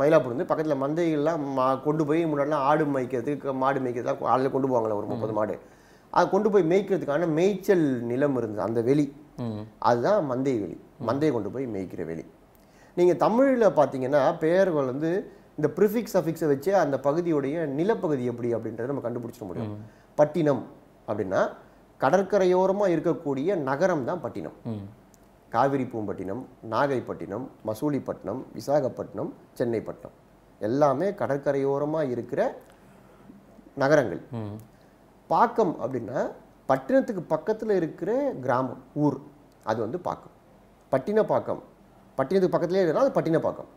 மயிலாப்பூர் வந்து பக்கத்தில் மந்தைகள்லாம் மா கொண்டு போய் முன்னாடிலாம் ஆடு மேய்க்கிறதுக்கு மாடு மேய்க்கிறதுலாம் அதில் கொண்டு போவாங்களே ஒரு முப்பது மாடு அதை கொண்டு போய் மேய்க்கிறதுக்கான மேய்ச்சல் நிலம் இருந்தது அந்த வெளி அதுதான் மந்தை வெளி மந்தையை கொண்டு போய் மேய்க்கிற வேலி நீங்கள் தமிழில் பார்த்தீங்கன்னா பெயர்கள் வந்து இந்த ப்ரிஃபிக்ஸ் அஃபிக்ஸை வச்சு அந்த பகுதியுடைய நிலப்பகுதி எப்படி அப்படின்றத நம்ம கண்டுபிடிச்சிட முடியும் பட்டினம் அப்படின்னா கடற்கரையோரமாக இருக்கக்கூடிய நகரம் தான் பட்டினம் காவிரி பூம்பட்டினம் நாகைப்பட்டினம் மசூலிப்பட்டினம் விசாகப்பட்டினம் சென்னைப்பட்டினம் எல்லாமே கடற்கரையோரமாக இருக்கிற நகரங்கள் பாக்கம் அப்படின்னா பட்டினத்துக்கு பக்கத்தில் இருக்கிற கிராமம் ஊர் அது வந்து பாக்கம் பட்டினப்பாக்கம் பட்டினத்துக்கு பக்கத்துலேயே இருக்கிறனா அது பட்டினப்பாக்கம்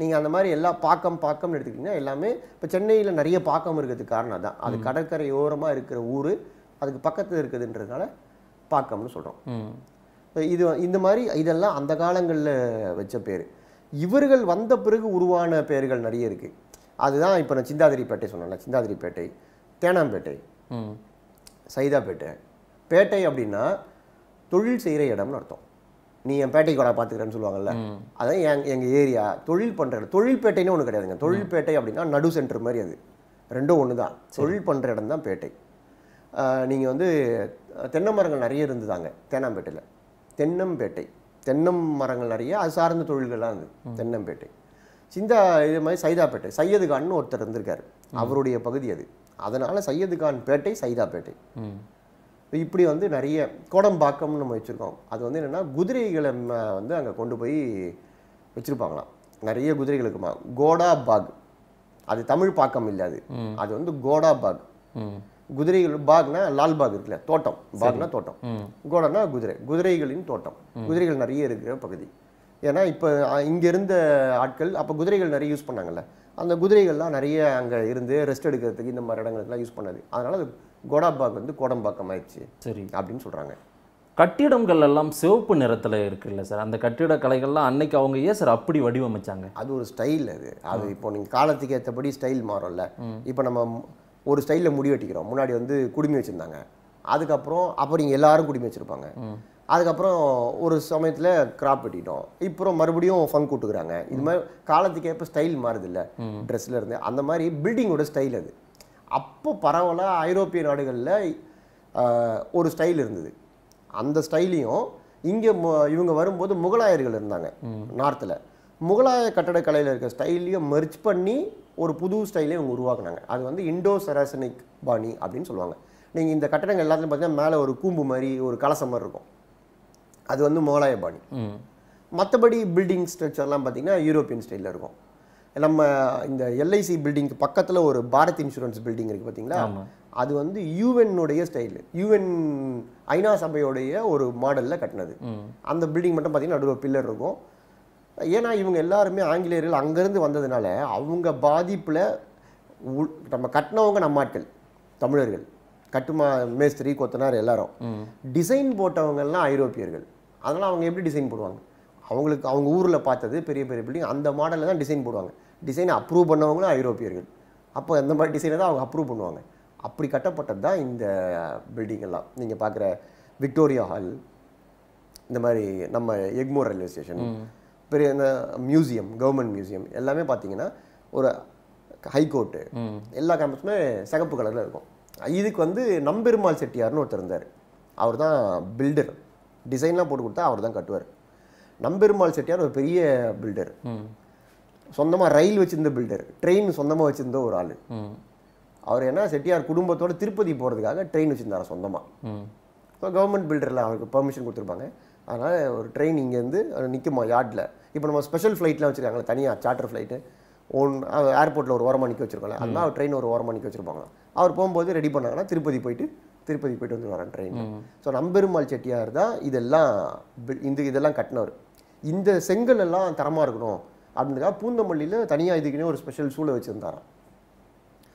நீங்கள் அந்த மாதிரி எல்லா பாக்கம் பாக்கம்னு எடுத்துக்கிட்டிங்கன்னா எல்லாமே இப்போ சென்னையில் நிறைய பாக்கம் இருக்கிறதுக்கு காரணம் தான் அது கடற்கரையோரமாக இருக்கிற ஊர் அதுக்கு பக்கத்தில் இருக்குதுன்றதுனால பாக்கம்னு சொல்கிறோம் இது இந்த மாதிரி இதெல்லாம் அந்த காலங்களில் வச்ச பேர் இவர்கள் வந்த பிறகு உருவான பேர்கள் நிறைய இருக்குது அதுதான் இப்போ நான் சிந்தாதிரிப்பேட்டை சொன்னேன்ல சிந்தாதிரிப்பேட்டை தேனாம்பேட்டை சைதாப்பேட்டை பேட்டை அப்படின்னா தொழில் செய்கிற இடம்னு அர்த்தம் நீ என் பேட்டை கூட பார்த்துக்கிறேன்னு சொல்லுவாங்கல்ல அதான் எங் எங்கள் ஏரியா தொழில் பண்ணுற தொழில்பேட்டைன்னு ஒன்று கிடையாதுங்க தொழில்பேட்டை அப்படின்னா நடு சென்டர் மாதிரி அது ரெண்டும் ஒன்று தான் தொழில் பண்ணுற இடம் தான் பேட்டை நீங்கள் வந்து தென்னை மரங்கள் நிறைய இருந்துதாங்க தேனாம்பேட்டையில் தென்னம்பேட்டை தென்னம் மரங்கள் நிறைய அது சார்ந்த தொழில்கள்லாம் இருந்தது தென்னம்பேட்டை சிந்தா இது மாதிரி சைதாப்பேட்டை சையது கான்னு ஒருத்தர் இருந்திருக்காரு அவருடைய பகுதி அது அதனால் சையது கான் பேட்டை சைதாப்பேட்டை இப்படி வந்து நிறைய கோடம்பாக்கம்னு நம்ம வச்சுருக்கோம் அது வந்து என்னென்னா குதிரைகளை வந்து அங்கே கொண்டு போய் வச்சுருப்பாங்களாம் நிறைய குதிரைகளுக்குமா கோடா பாக் அது தமிழ் பாக்கம் இல்லை அது வந்து கோடா பாக் குதிரைகள் பாக்னா லால்பாக் இருக்குல்ல தோட்டம் பாக்னா தோட்டம் கோடனா குதிரை குதிரைகளின் தோட்டம் குதிரைகள் நிறைய இருக்கிற பகுதி ஏன்னா இப்போ இங்கே இருந்த ஆட்கள் அப்போ குதிரைகள் நிறைய யூஸ் பண்ணாங்கல்ல அந்த குதிரைகள்லாம் நிறைய அங்கே இருந்து ரெஸ்ட் எடுக்கிறதுக்கு இந்த மாதிரி இடங்களுக்குலாம் யூஸ் பண்ணது அதனால் அது கோடாபாக் வந்து கோடம்பாக்கம் ஆயிடுச்சு சரி அப்படின்னு சொல்கிறாங்க கட்டிடங்கள் எல்லாம் சிவப்பு நிறத்தில் இருக்குல்ல சார் அந்த கட்டிட கலைகள்லாம் அன்னைக்கு அவங்க ஏன் சார் அப்படி வடிவமைச்சாங்க அது ஒரு ஸ்டைல் அது அது இப்போ நீங்கள் காலத்துக்கு ஏற்றபடி ஸ்டைல் மாறும்ல இப்போ நம்ம ஒரு ஸ்டைலில் முடி வெட்டிக்கிறோம் முன்னாடி வந்து குடுமி வச்சுருந்தாங்க அதுக்கப்புறம் அப்போ நீங்கள் எல்லாரும் குடுமி வச்சுருப்பாங்க அதுக்கப்புறம் ஒரு சமயத்தில் கிராப் வெட்டிட்டோம் இப்போ மறுபடியும் ஃபங்க் கூட்டுக்கிறாங்க இது மாதிரி காலத்துக்கு ஏற்ப ஸ்டைல் மாறுது இல்லை இருந்து அந்த மாதிரி பில்டிங்கோட ஸ்டைல் அது அப்போ பரவலாக ஐரோப்பிய நாடுகளில் ஒரு ஸ்டைல் இருந்தது அந்த ஸ்டைலையும் இங்கே இவங்க வரும்போது முகலாயர்கள் இருந்தாங்க நார்த்தில் முகலாய கட்டடக்கலையில் இருக்க ஸ்டைலையும் மெர்ச் பண்ணி ஒரு புது ஸ்டைலையும் இவங்க உருவாக்குனாங்க அது வந்து இண்டோ சராசனிக் பாணி அப்படின்னு சொல்லுவாங்க நீங்கள் இந்த கட்டடங்கள் எல்லாத்துலையும் பார்த்தீங்கன்னா மேலே ஒரு கூம்பு மாதிரி ஒரு கலசம் மாதிரி இருக்கும் அது வந்து முகலாய பாணி மற்றபடி பில்டிங் ஸ்ட்ரக்சர்லாம் பார்த்தீங்கன்னா யூரோப்பியன் ஸ்டைலில் இருக்கும் நம்ம இந்த எல்ஐசி பில்டிங்க்கு பக்கத்தில் ஒரு பாரத் இன்சூரன்ஸ் பில்டிங் இருக்குது பார்த்தீங்களா அது வந்து யூஎன்னுடைய ஸ்டைலு யூஎன் ஐநா சபையோடைய ஒரு மாடலில் கட்டினது அந்த பில்டிங் மட்டும் பார்த்தீங்கன்னா நடுவில் பில்லர் இருக்கும் ஏன்னா இவங்க எல்லாருமே ஆங்கிலேயர்கள் அங்கேருந்து வந்ததுனால அவங்க பாதிப்பில் நம்ம கட்டினவங்க நம்ம ஆட்கள் தமிழர்கள் கட்டுமா மேஸ்திரி கொத்தனார் எல்லாரும் டிசைன் போட்டவங்கள்லாம் ஐரோப்பியர்கள் அதனால் அவங்க எப்படி டிசைன் போடுவாங்க அவங்களுக்கு அவங்க ஊரில் பார்த்தது பெரிய பெரிய பில்டிங் அந்த மாடலில் தான் டிசைன் போடுவாங்க டிசைனை அப்ரூவ் பண்ணவங்களும் ஐரோப்பியர்கள் அப்போ அந்த மாதிரி டிசைனை தான் அவங்க அப்ரூவ் பண்ணுவாங்க அப்படி கட்டப்பட்டது தான் இந்த பில்டிங் எல்லாம் நீங்கள் பார்க்குற விக்டோரியா ஹால் இந்த மாதிரி நம்ம எக்மோர் ரயில்வே ஸ்டேஷன் பெரிய இந்த மியூசியம் கவர்மெண்ட் மியூசியம் எல்லாமே பார்த்தீங்கன்னா ஒரு ஹைகோர்ட்டு எல்லா கேம்பஸுமே சிகப்பு கலரில் இருக்கும் இதுக்கு வந்து நம்பெருமாள் செட்டியார்னு ஒருத்தர் இருந்தார் அவர் தான் பில்டர் டிசைன்லாம் போட்டு கொடுத்தா அவர் தான் கட்டுவார் நம்பெருமாள் செட்டியார் ஒரு பெரிய பில்டர் சொந்தமாக ரயில் வச்சிருந்த பில்டர் ட்ரெயின் சொந்தமாக வச்சுருந்த ஒரு ஆள் அவர் என்ன செட்டியார் குடும்பத்தோடு திருப்பதி போகிறதுக்காக ட்ரெயின் வச்சுருந்தார் சொந்தமாக இப்போ கவர்மெண்ட் பில்டரில் அவருக்கு பெர்மிஷன் கொடுத்துருப்பாங்க அதனால் ஒரு ட்ரெயின் இங்கேருந்து நிற்குமா யார்டில் இப்போ நம்ம ஸ்பெஷல் ஃப்ளைட்லாம் வச்சுருக்காங்களே தனியாக சார்ட்டர் ஃப்ளைட்டு ஓன் ஏர்போர்ட்டில் ஒரு ஓரமாக நிற்க வச்சுருக்கோம்ல அதனால் அவர் ட்ரெயின் ஒரு ஓரமாக நிற்க வச்சுருப்பாங்க அவர் போகும்போது ரெடி பண்ணாங்கன்னா திருப்பதி போயிட்டு திருப்பதி போயிட்டு வந்துடுவார் ட்ரெயின் ஸோ நம்பெருமாள் செட்டியார் தான் இதெல்லாம் இந்த இதெல்லாம் கட்டினவர் இந்த செங்கல் எல்லாம் தரமாக இருக்கணும் அப்படின்றக்காக பூந்தமல்லியில் தனியாக இதுக்குன்னே ஒரு ஸ்பெஷல் சூளை வச்சுருந்தாராம்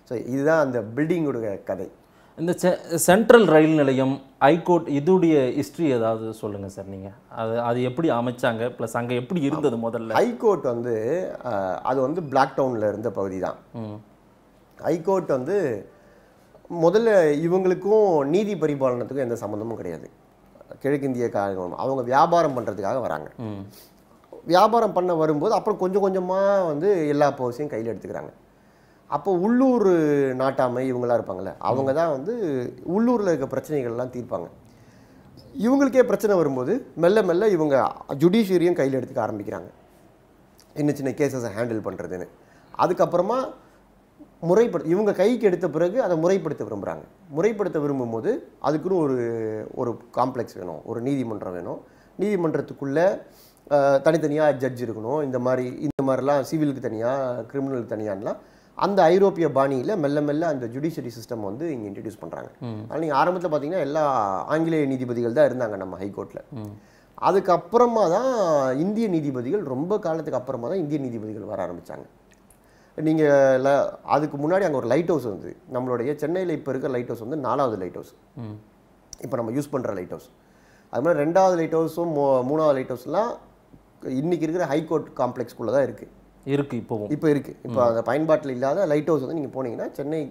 ஸோ இதுதான் அந்த பில்டிங்கோட கதை இந்த செ சென்ட்ரல் ரயில் நிலையம் ஐகோர்ட் இதுடைய ஹிஸ்ட்ரி ஏதாவது சொல்லுங்கள் சார் நீங்கள் அது அது எப்படி அமைச்சாங்க ப்ளஸ் அங்கே எப்படி இருந்தது முதல்ல ஹைகோர்ட் வந்து அது வந்து பிளாக் டவுனில் இருந்த பகுதி தான் ஹைகோர்ட் வந்து முதல்ல இவங்களுக்கும் நீதி பரிபாலனத்துக்கும் எந்த சம்மந்தமும் கிடையாது கிழக்கிந்திய காரணம் அவங்க வியாபாரம் பண்ணுறதுக்காக வராங்க வியாபாரம் பண்ண வரும்போது அப்புறம் கொஞ்சம் கொஞ்சமாக வந்து எல்லா பர்ஸையும் கையில் எடுத்துக்கிறாங்க அப்போ உள்ளூர் நாட்டாமை இவங்களாம் இருப்பாங்கள்ல அவங்க தான் வந்து உள்ளூரில் இருக்க பிரச்சனைகள்லாம் தீர்ப்பாங்க இவங்களுக்கே பிரச்சனை வரும்போது மெல்ல மெல்ல இவங்க ஜுடிஷியரியும் கையில் எடுத்துக்க ஆரம்பிக்கிறாங்க சின்ன சின்ன கேசஸை ஹேண்டில் பண்ணுறதுன்னு அதுக்கப்புறமா முறைப்படு இவங்க கைக்கு எடுத்த பிறகு அதை முறைப்படுத்த விரும்புகிறாங்க முறைப்படுத்த விரும்பும்போது அதுக்குன்னு ஒரு ஒரு காம்ப்ளெக்ஸ் வேணும் ஒரு நீதிமன்றம் வேணும் நீதிமன்றத்துக்குள்ளே தனித்தனியாக ஜட்ஜ் இருக்கணும் இந்த மாதிரி இந்த மாதிரிலாம் சிவிலுக்கு தனியாக கிரிமினலுக்கு தனியானலாம் அந்த ஐரோப்பிய பாணியில் மெல்ல மெல்ல அந்த ஜுடிஷியரி சிஸ்டம் வந்து இங்கே இன்ட்ரடியூஸ் பண்ணுறாங்க ஆனால் நீங்கள் ஆரம்பத்தில் பார்த்தீங்கன்னா எல்லா ஆங்கிலேய நீதிபதிகள் தான் இருந்தாங்க நம்ம ஹைகோர்ட்டில் அதுக்கப்புறமா தான் இந்திய நீதிபதிகள் ரொம்ப காலத்துக்கு அப்புறமா தான் இந்திய நீதிபதிகள் வர ஆரம்பித்தாங்க நீங்கள் அதுக்கு முன்னாடி அங்கே ஒரு லைட் ஹவுஸ் வந்து நம்மளுடைய சென்னையில் இப்போ இருக்கிற லைட் ஹவுஸ் வந்து நாலாவது லைட் ஹவுஸ் இப்போ நம்ம யூஸ் பண்ணுற லைட் ஹவுஸ் அது மாதிரி ரெண்டாவது லைட் ஹவுஸும் மூ மூணாவது லைட் ஹவுஸ்லாம் இன்றைக்கி இருக்கிற ஹைகோர்ட் காம்ப்ளெக்ஸ்குள்ளே தான் இருக்குது இருக்குது இப்போவும் இப்போ இருக்குது இப்போ அந்த பயன்பாட்டில் இல்லாத லைட் ஹவுஸ் வந்து நீங்கள் போனீங்கன்னா சென்னை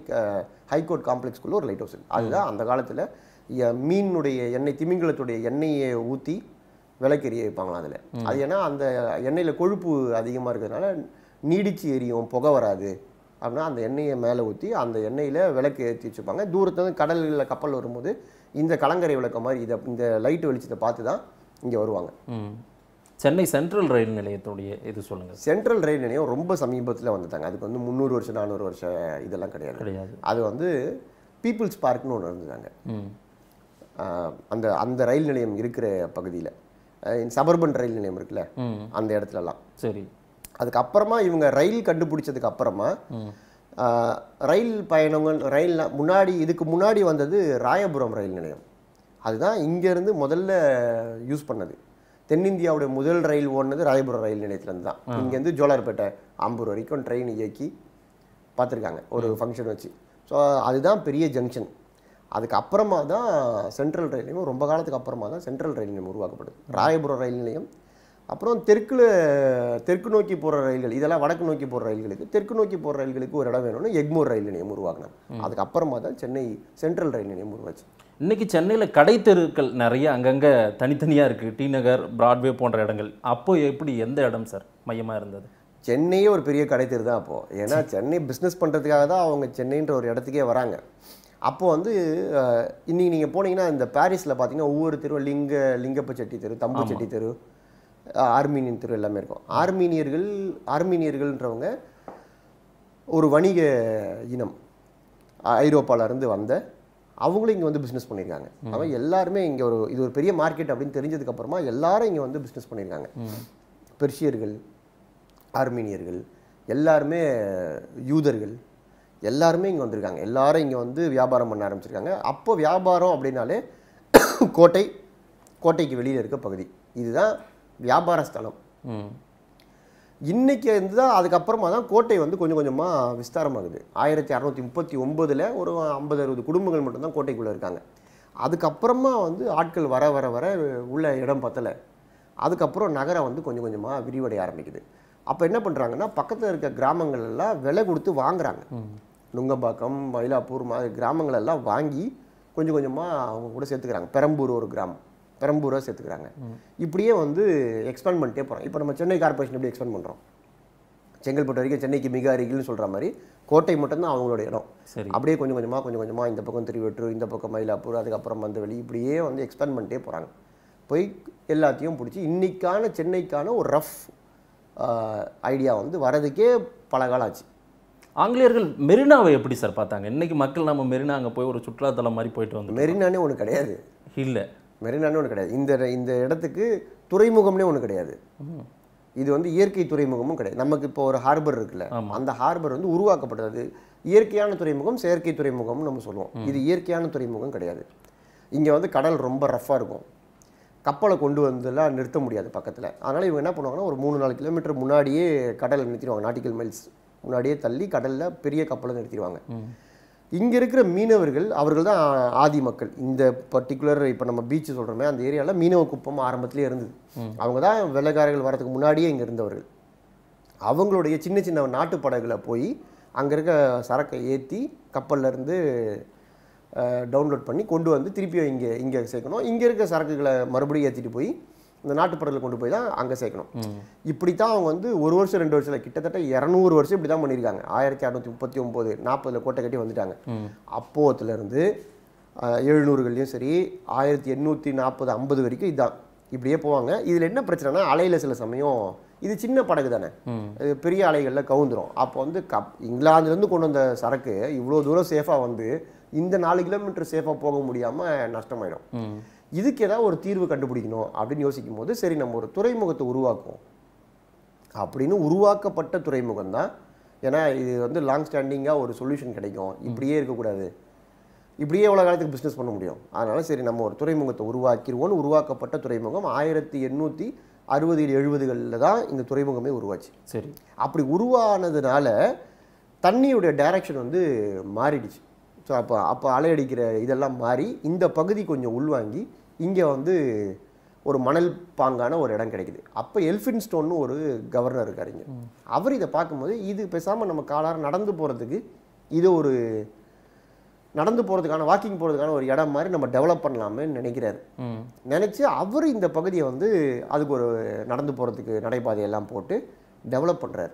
ஹைகோர்ட் காம்ப்ளெக்ஸ்குள்ளே ஒரு லைட் ஹவுஸ் இருக்குது அதுதான் அந்த காலத்தில் மீனுடைய எண்ணெய் திமிங்கலத்துடைய எண்ணெயை ஊற்றி விளக்கெறிய வைப்பாங்களா அதில் அது ஏன்னா அந்த எண்ணெயில் கொழுப்பு அதிகமாக இருக்கிறதுனால நீடிச்சு எரியும் புகை வராது அப்படின்னா அந்த எண்ணெயை மேலே ஊற்றி அந்த எண்ணெயில் விளக்கு ஏற்றி வச்சுப்பாங்க தூரத்துலேருந்து கடலில் கப்பல் வரும்போது இந்த கலங்கரை விளக்க மாதிரி இதை இந்த லைட் வெளிச்சத்தை பார்த்து தான் இங்கே வருவாங்க சென்னை சென்ட்ரல் ரயில் நிலையத்துடைய இது சொல்லுங்கள் சென்ட்ரல் ரயில் நிலையம் ரொம்ப சமீபத்தில் வந்துட்டாங்க அதுக்கு வந்து முந்நூறு வருஷம் நானூறு வருஷம் இதெல்லாம் கிடையாது கிடையாது அது வந்து பீப்புள்ஸ் பார்க்னு ஒன்று இருந்தாங்க அந்த அந்த ரயில் நிலையம் இருக்கிற பகுதியில் சபர்பன் ரயில் நிலையம் இருக்குல்ல அந்த இடத்துலலாம் சரி அதுக்கப்புறமா இவங்க ரயில் கண்டுபிடிச்சதுக்கு அப்புறமா ரயில் பயணங்கள் ரயில் முன்னாடி இதுக்கு முன்னாடி வந்தது ராயபுரம் ரயில் நிலையம் அதுதான் இங்கேருந்து முதல்ல யூஸ் பண்ணது தென்னிந்தியாவுடைய முதல் ரயில் ஓடினது ராயபுரம் ரயில் நிலையத்துலேருந்து தான் இங்கேருந்து ஜோலார்பேட்டை ஆம்பூர் வரைக்கும் ட்ரெயின் இயக்கி பார்த்துருக்காங்க ஒரு ஃபங்க்ஷன் வச்சு ஸோ அதுதான் பெரிய ஜங்ஷன் அதுக்கப்புறமா தான் சென்ட்ரல் ரயில் நிலையம் ரொம்ப காலத்துக்கு அப்புறமா தான் சென்ட்ரல் ரயில் நிலையம் உருவாக்கப்படுது ராயபுரம் ரயில் நிலையம் அப்புறம் தெற்கில் தெற்கு நோக்கி போகிற ரயில்கள் இதெல்லாம் வடக்கு நோக்கி போகிற ரயில்களுக்கு தெற்கு நோக்கி போகிற ரயில்களுக்கு ஒரு இடம் வேணும்னு எக்மூர் ரயில் நிலையம் உருவாக்கினாங்க அதுக்கப்புறமா தான் சென்னை சென்ட்ரல் ரயில் நிலையம் உருவாச்சு இன்றைக்கி சென்னையில் கடை தெருக்கள் நிறைய அங்கங்கே தனித்தனியாக இருக்குது டி நகர் பிராட்வே போன்ற இடங்கள் அப்போது எப்படி எந்த இடம் சார் மையமாக இருந்தது சென்னையே ஒரு பெரிய கடை தெரு தான் அப்போது ஏன்னா சென்னை பிஸ்னஸ் பண்ணுறதுக்காக தான் அவங்க சென்னைன்ற ஒரு இடத்துக்கே வராங்க அப்போது வந்து இன்றைக்கி நீங்கள் போனீங்கன்னா இந்த பாரிஸில் பார்த்தீங்கன்னா ஒவ்வொரு தெருவும் லிங்க லிங்கப்ப செட்டி தெரு தம்பு செட்டி தெரு ஆர்மீனியன் தெரு எல்லாமே இருக்கும் ஆர்மீனியர்கள் ஆர்மீனியர்கள்ன்றவங்க ஒரு வணிக இனம் ஐரோப்பாவிலேருந்து வந்த அவங்களும் இங்கே வந்து பிஸ்னஸ் பண்ணியிருக்காங்க அவன் எல்லாருமே இங்கே ஒரு இது ஒரு பெரிய மார்க்கெட் அப்படின்னு தெரிஞ்சதுக்கப்புறமா எல்லாரும் இங்கே வந்து பிஸ்னஸ் பண்ணியிருக்காங்க பெர்ஷியர்கள் ஆர்மீனியர்கள் எல்லாருமே யூதர்கள் எல்லாருமே இங்கே வந்திருக்காங்க எல்லாரும் இங்கே வந்து வியாபாரம் பண்ண ஆரம்பிச்சிருக்காங்க அப்போ வியாபாரம் அப்படின்னாலே கோட்டை கோட்டைக்கு வெளியில் இருக்க பகுதி இதுதான் வியாபார ஸ்தலம் இன்றைக்கி வந்து தான் அதுக்கப்புறமா தான் கோட்டை வந்து கொஞ்சம் கொஞ்சமாக விஸ்தாரமாகுது ஆயிரத்தி அறநூத்தி முப்பத்தி ஒம்பதில் ஒரு ஐம்பது அறுபது குடும்பங்கள் மட்டும்தான் கோட்டைக்குள்ளே இருக்காங்க அதுக்கப்புறமா வந்து ஆட்கள் வர வர வர உள்ள இடம் பத்தலை அதுக்கப்புறம் நகரம் வந்து கொஞ்சம் கொஞ்சமாக விரிவடைய ஆரம்பிக்குது அப்போ என்ன பண்ணுறாங்கன்னா பக்கத்தில் இருக்க கிராமங்கள் எல்லாம் விலை கொடுத்து வாங்குறாங்க நுங்கம்பாக்கம் மயிலாப்பூர் மாதிரி கிராமங்களெல்லாம் வாங்கி கொஞ்சம் கொஞ்சமாக அவங்க கூட சேர்த்துக்கிறாங்க பெரம்பூர் ஒரு கிராமம் பெரம்பூரை சேர்த்துக்கிறாங்க இப்படியே வந்து எக்ஸ்பேண்ட் பண்ணிட்டே போகிறோம் இப்போ நம்ம சென்னை கார்பரேஷன் எப்படி எக்ஸ்பேண்ட் பண்ணுறோம் செங்கல்பட்டு வரைக்கும் சென்னைக்கு மிக அருகில்னு சொல்கிற மாதிரி கோட்டை மட்டும்தான் அவங்களோட இடம் சரி அப்படியே கொஞ்சம் கொஞ்சமாக கொஞ்சம் கொஞ்சமாக இந்த பக்கம் திருவெற்றூர் இந்த பக்கம் மயிலாப்பூர் அதுக்கப்புறம் மந்தவெளி இப்படியே வந்து எக்ஸ்பேண்ட் பண்ணிட்டே போகிறாங்க போய் எல்லாத்தையும் பிடிச்சி இன்றைக்கான சென்னைக்கான ஒரு ரஃப் ஐடியா வந்து வரதுக்கே பல காலம் ஆச்சு ஆங்கிலேயர்கள் மெரினாவை எப்படி சார் பார்த்தாங்க இன்றைக்கி மக்கள் நம்ம மெரினா அங்கே போய் ஒரு சுற்றுலாத்தலம் மாதிரி போயிட்டு வந்தோம் மெரினானே ஒன்று கிடையாது இல்லை மெரினான்னு ஒன்று கிடையாது இந்த இந்த இடத்துக்கு துறைமுகம்னே ஒன்று கிடையாது இது வந்து இயற்கை துறைமுகமும் கிடையாது நமக்கு இப்போ ஒரு ஹார்பர் இருக்குல்ல அந்த ஹார்பர் வந்து உருவாக்கப்பட்டது இயற்கையான துறைமுகம் செயற்கை துறைமுகம்னு நம்ம சொல்லுவோம் இது இயற்கையான துறைமுகம் கிடையாது இங்கே வந்து கடல் ரொம்ப ரஃப்பாக இருக்கும் கப்பலை கொண்டு வந்ததெல்லாம் நிறுத்த முடியாது பக்கத்தில் அதனால் இவங்க என்ன பண்ணுவாங்கன்னா ஒரு மூணு நாலு கிலோமீட்டர் முன்னாடியே கடலை நிறுத்திடுவாங்க நாட்டிக்கல் மைல்ஸ் முன்னாடியே தள்ளி கடலில் பெரிய கப்பலை நிறுத்திடுவாங்க இங்கே இருக்கிற மீனவர்கள் அவர்கள் தான் ஆதி மக்கள் இந்த பர்டிகுலர் இப்போ நம்ம பீச் சொல்கிறோமே அந்த ஏரியாவில் மீனவ குப்பம் ஆரம்பத்துலேயே இருந்தது அவங்க தான் வெள்ளைக்காரர்கள் வரதுக்கு முன்னாடியே இங்கே இருந்தவர்கள் அவங்களுடைய சின்ன சின்ன நாட்டு படகுகளை போய் அங்கே இருக்க சரக்கை ஏற்றி கப்பல்லேருந்து டவுன்லோட் பண்ணி கொண்டு வந்து திருப்பியும் இங்கே இங்கே சேர்க்கணும் இங்கே இருக்க சரக்குகளை மறுபடியும் ஏற்றிட்டு போய் இந்த நாட்டுப்படலில் கொண்டு போய் தான் அங்கே சேர்க்கணும் இப்படி தான் அவங்க வந்து ஒரு வருஷம் ரெண்டு வருஷத்தில் கிட்டத்தட்ட இரநூறு வருஷம் இப்படி தான் பண்ணியிருக்காங்க ஆயிரத்தி அறநூற்றி முப்பத்தி ஒம்பது நாற்பதில் கோட்டை கட்டி வந்துட்டாங்க அப்போத்துலேருந்து எழுநூறுகள்லையும் சரி ஆயிரத்தி எண்ணூற்றி நாற்பது ஐம்பது வரைக்கும் இதுதான் இப்படியே போவாங்க இதில் என்ன பிரச்சனைனா அலையில் சில சமயம் இது சின்ன படகு தானே பெரிய அலைகளில் கவுந்துரும் அப்போ வந்து கப் இங்கிலாந்துலேருந்து கொண்டு வந்த சரக்கு இவ்வளோ தூரம் சேஃபாக வந்து இந்த நாலு கிலோமீட்டர் சேஃபாக போக முடியாமல் நஷ்டமாயிடும் இதுக்கு ஏதாவது ஒரு தீர்வு கண்டுபிடிக்கணும் அப்படின்னு யோசிக்கும் போது சரி நம்ம ஒரு துறைமுகத்தை உருவாக்குவோம் அப்படின்னு உருவாக்கப்பட்ட துறைமுகம் தான் ஏன்னா இது வந்து லாங் ஸ்டாண்டிங்காக ஒரு சொல்யூஷன் கிடைக்கும் இப்படியே இருக்கக்கூடாது இப்படியே எவ்வளோ காலத்துக்கு பிஸ்னஸ் பண்ண முடியும் அதனால் சரி நம்ம ஒரு துறைமுகத்தை உருவாக்கிடுவோன்னு உருவாக்கப்பட்ட துறைமுகம் ஆயிரத்தி எண்ணூற்றி அறுபது எழுபதுகளில் தான் இந்த துறைமுகமே உருவாச்சு சரி அப்படி உருவானதுனால தண்ணியுடைய டைரக்ஷன் வந்து மாறிடுச்சு ஸோ அப்போ அப்போ அலையடிக்கிற இதெல்லாம் மாறி இந்த பகுதி கொஞ்சம் உள்வாங்கி இங்கே வந்து ஒரு மணல் பாங்கான ஒரு இடம் கிடைக்குது அப்போ எல்ஃபின் ஸ்டோன்னு ஒரு கவர்னர் இருக்காருங்க அவர் இதை பார்க்கும்போது இது பேசாமல் நம்ம காலார நடந்து போகிறதுக்கு இது ஒரு நடந்து போகிறதுக்கான வாக்கிங் போகிறதுக்கான ஒரு இடம் மாதிரி நம்ம டெவலப் பண்ணலாமே நினைக்கிறாரு நினச்சி அவர் இந்த பகுதியை வந்து அதுக்கு ஒரு நடந்து போகிறதுக்கு நடைபாதையெல்லாம் போட்டு டெவலப் பண்ணுறாரு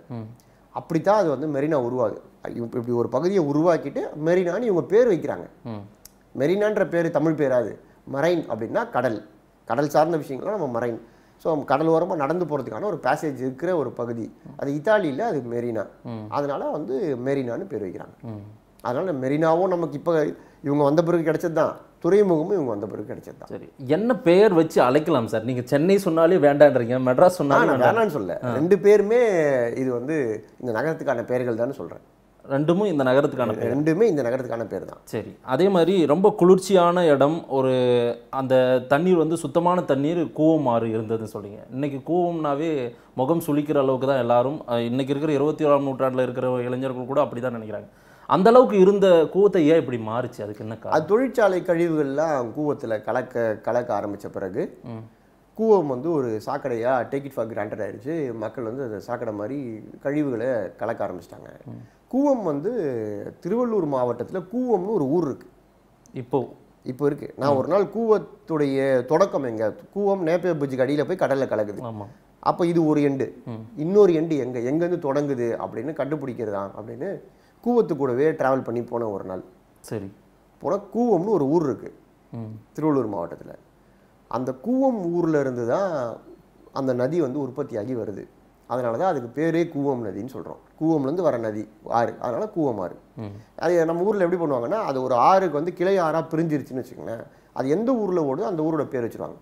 அப்படி தான் அது வந்து மெரினா உருவாகுது இப்படி ஒரு பகுதியை உருவாக்கிட்டு மெரினான்னு இவங்க பேர் வைக்கிறாங்க மெரினான்ற பேர் தமிழ் பேராது மரைன் அப்படின்னா கடல் கடல் சார்ந்த விஷயங்கள்லாம் நம்ம மரைன் ஸோ கடல் கடலோரமாக நடந்து போகிறதுக்கான ஒரு பேசேஜ் இருக்கிற ஒரு பகுதி அது இத்தாலியில் அது மெரினா அதனால் வந்து மெரினான்னு பேர் வைக்கிறாங்க அதனால் மெரினாவும் நமக்கு இப்போ இவங்க வந்த பிறகு கிடைச்சது தான் துறைமுகமும் இவங்க வந்த பிறகு கிடைச்சது தான் சரி என்ன பெயர் வச்சு அழைக்கலாம் சார் நீங்கள் சென்னை சொன்னாலே வேண்டான்றீங்க மெட்ராஸ் சொன்னாலும் வேணான்னு சொல்ல ரெண்டு பேருமே இது வந்து இந்த நகரத்துக்கான பெயர்கள் தான் சொல்கிறேன் ரெண்டுமே இந்த நகரத்துக்கான பேர் ரெண்டுமே இந்த நகரத்துக்கான பேர் தான் சரி அதே மாதிரி ரொம்ப குளிர்ச்சியான இடம் ஒரு அந்த தண்ணீர் வந்து சுத்தமான தண்ணீர் கூவம் மாறு இருந்ததுன்னு சொல்லிங்க இன்றைக்கி கூவம்னாவே முகம் சுளிக்கிற அளவுக்கு தான் எல்லாரும் இன்றைக்கி இருக்கிற இருபத்தி ஓராம் நூற்றாண்டில் இருக்கிற இளைஞர்கள் கூட அப்படி தான் நினைக்கிறாங்க அந்த அளவுக்கு இருந்த கூவத்தை ஏன் இப்படி மாறுச்சு அதுக்கு என்ன அது தொழிற்சாலை கழிவுகள்லாம் கூவத்தில் கலக்க கலக்க ஆரம்பித்த பிறகு கூவம் வந்து ஒரு சாக்கடையாக டேக் இட் ஃபார் கிராண்டட் ஆகிடுச்சு மக்கள் வந்து அந்த சாக்கடை மாதிரி கழிவுகளை கலக்க ஆரம்பிச்சிட்டாங்க கூவம் வந்து திருவள்ளூர் மாவட்டத்தில் கூவம்னு ஒரு ஊர் இருக்குது இப்போ இப்போ இருக்கு நான் ஒரு நாள் கூவத்துடைய தொடக்கம் எங்க கூவம் நேப்பே பிரிட்ஜுக்கு அடியில் போய் கடலில் கலக்குது அப்போ இது ஒரு எண்டு இன்னொரு எண்டு எங்க எங்கேருந்து தொடங்குது அப்படின்னு கண்டுபிடிக்கிறதா அப்படின்னு கூவத்து கூடவே ட்ராவல் பண்ணி போனேன் ஒரு நாள் சரி போனால் கூவம்னு ஒரு ஊர் இருக்குது திருவள்ளூர் மாவட்டத்தில் அந்த கூவம் ஊரில் இருந்து தான் அந்த நதி வந்து உற்பத்தியாகி வருது அதனால தான் அதுக்கு பேரே கூவம் நதின்னு சொல்கிறோம் கூவம்லேருந்து வர நதி ஆறு அதனால் கூவம் ஆறு அது நம்ம ஊரில் எப்படி பண்ணுவாங்கன்னா அது ஒரு ஆறுக்கு வந்து கிளை ஆறாக பிரிஞ்சிருச்சுன்னு வச்சுக்கோங்களேன் அது எந்த ஊரில் ஓடுதோ அந்த ஊரோட பேர் வச்சுருவாங்க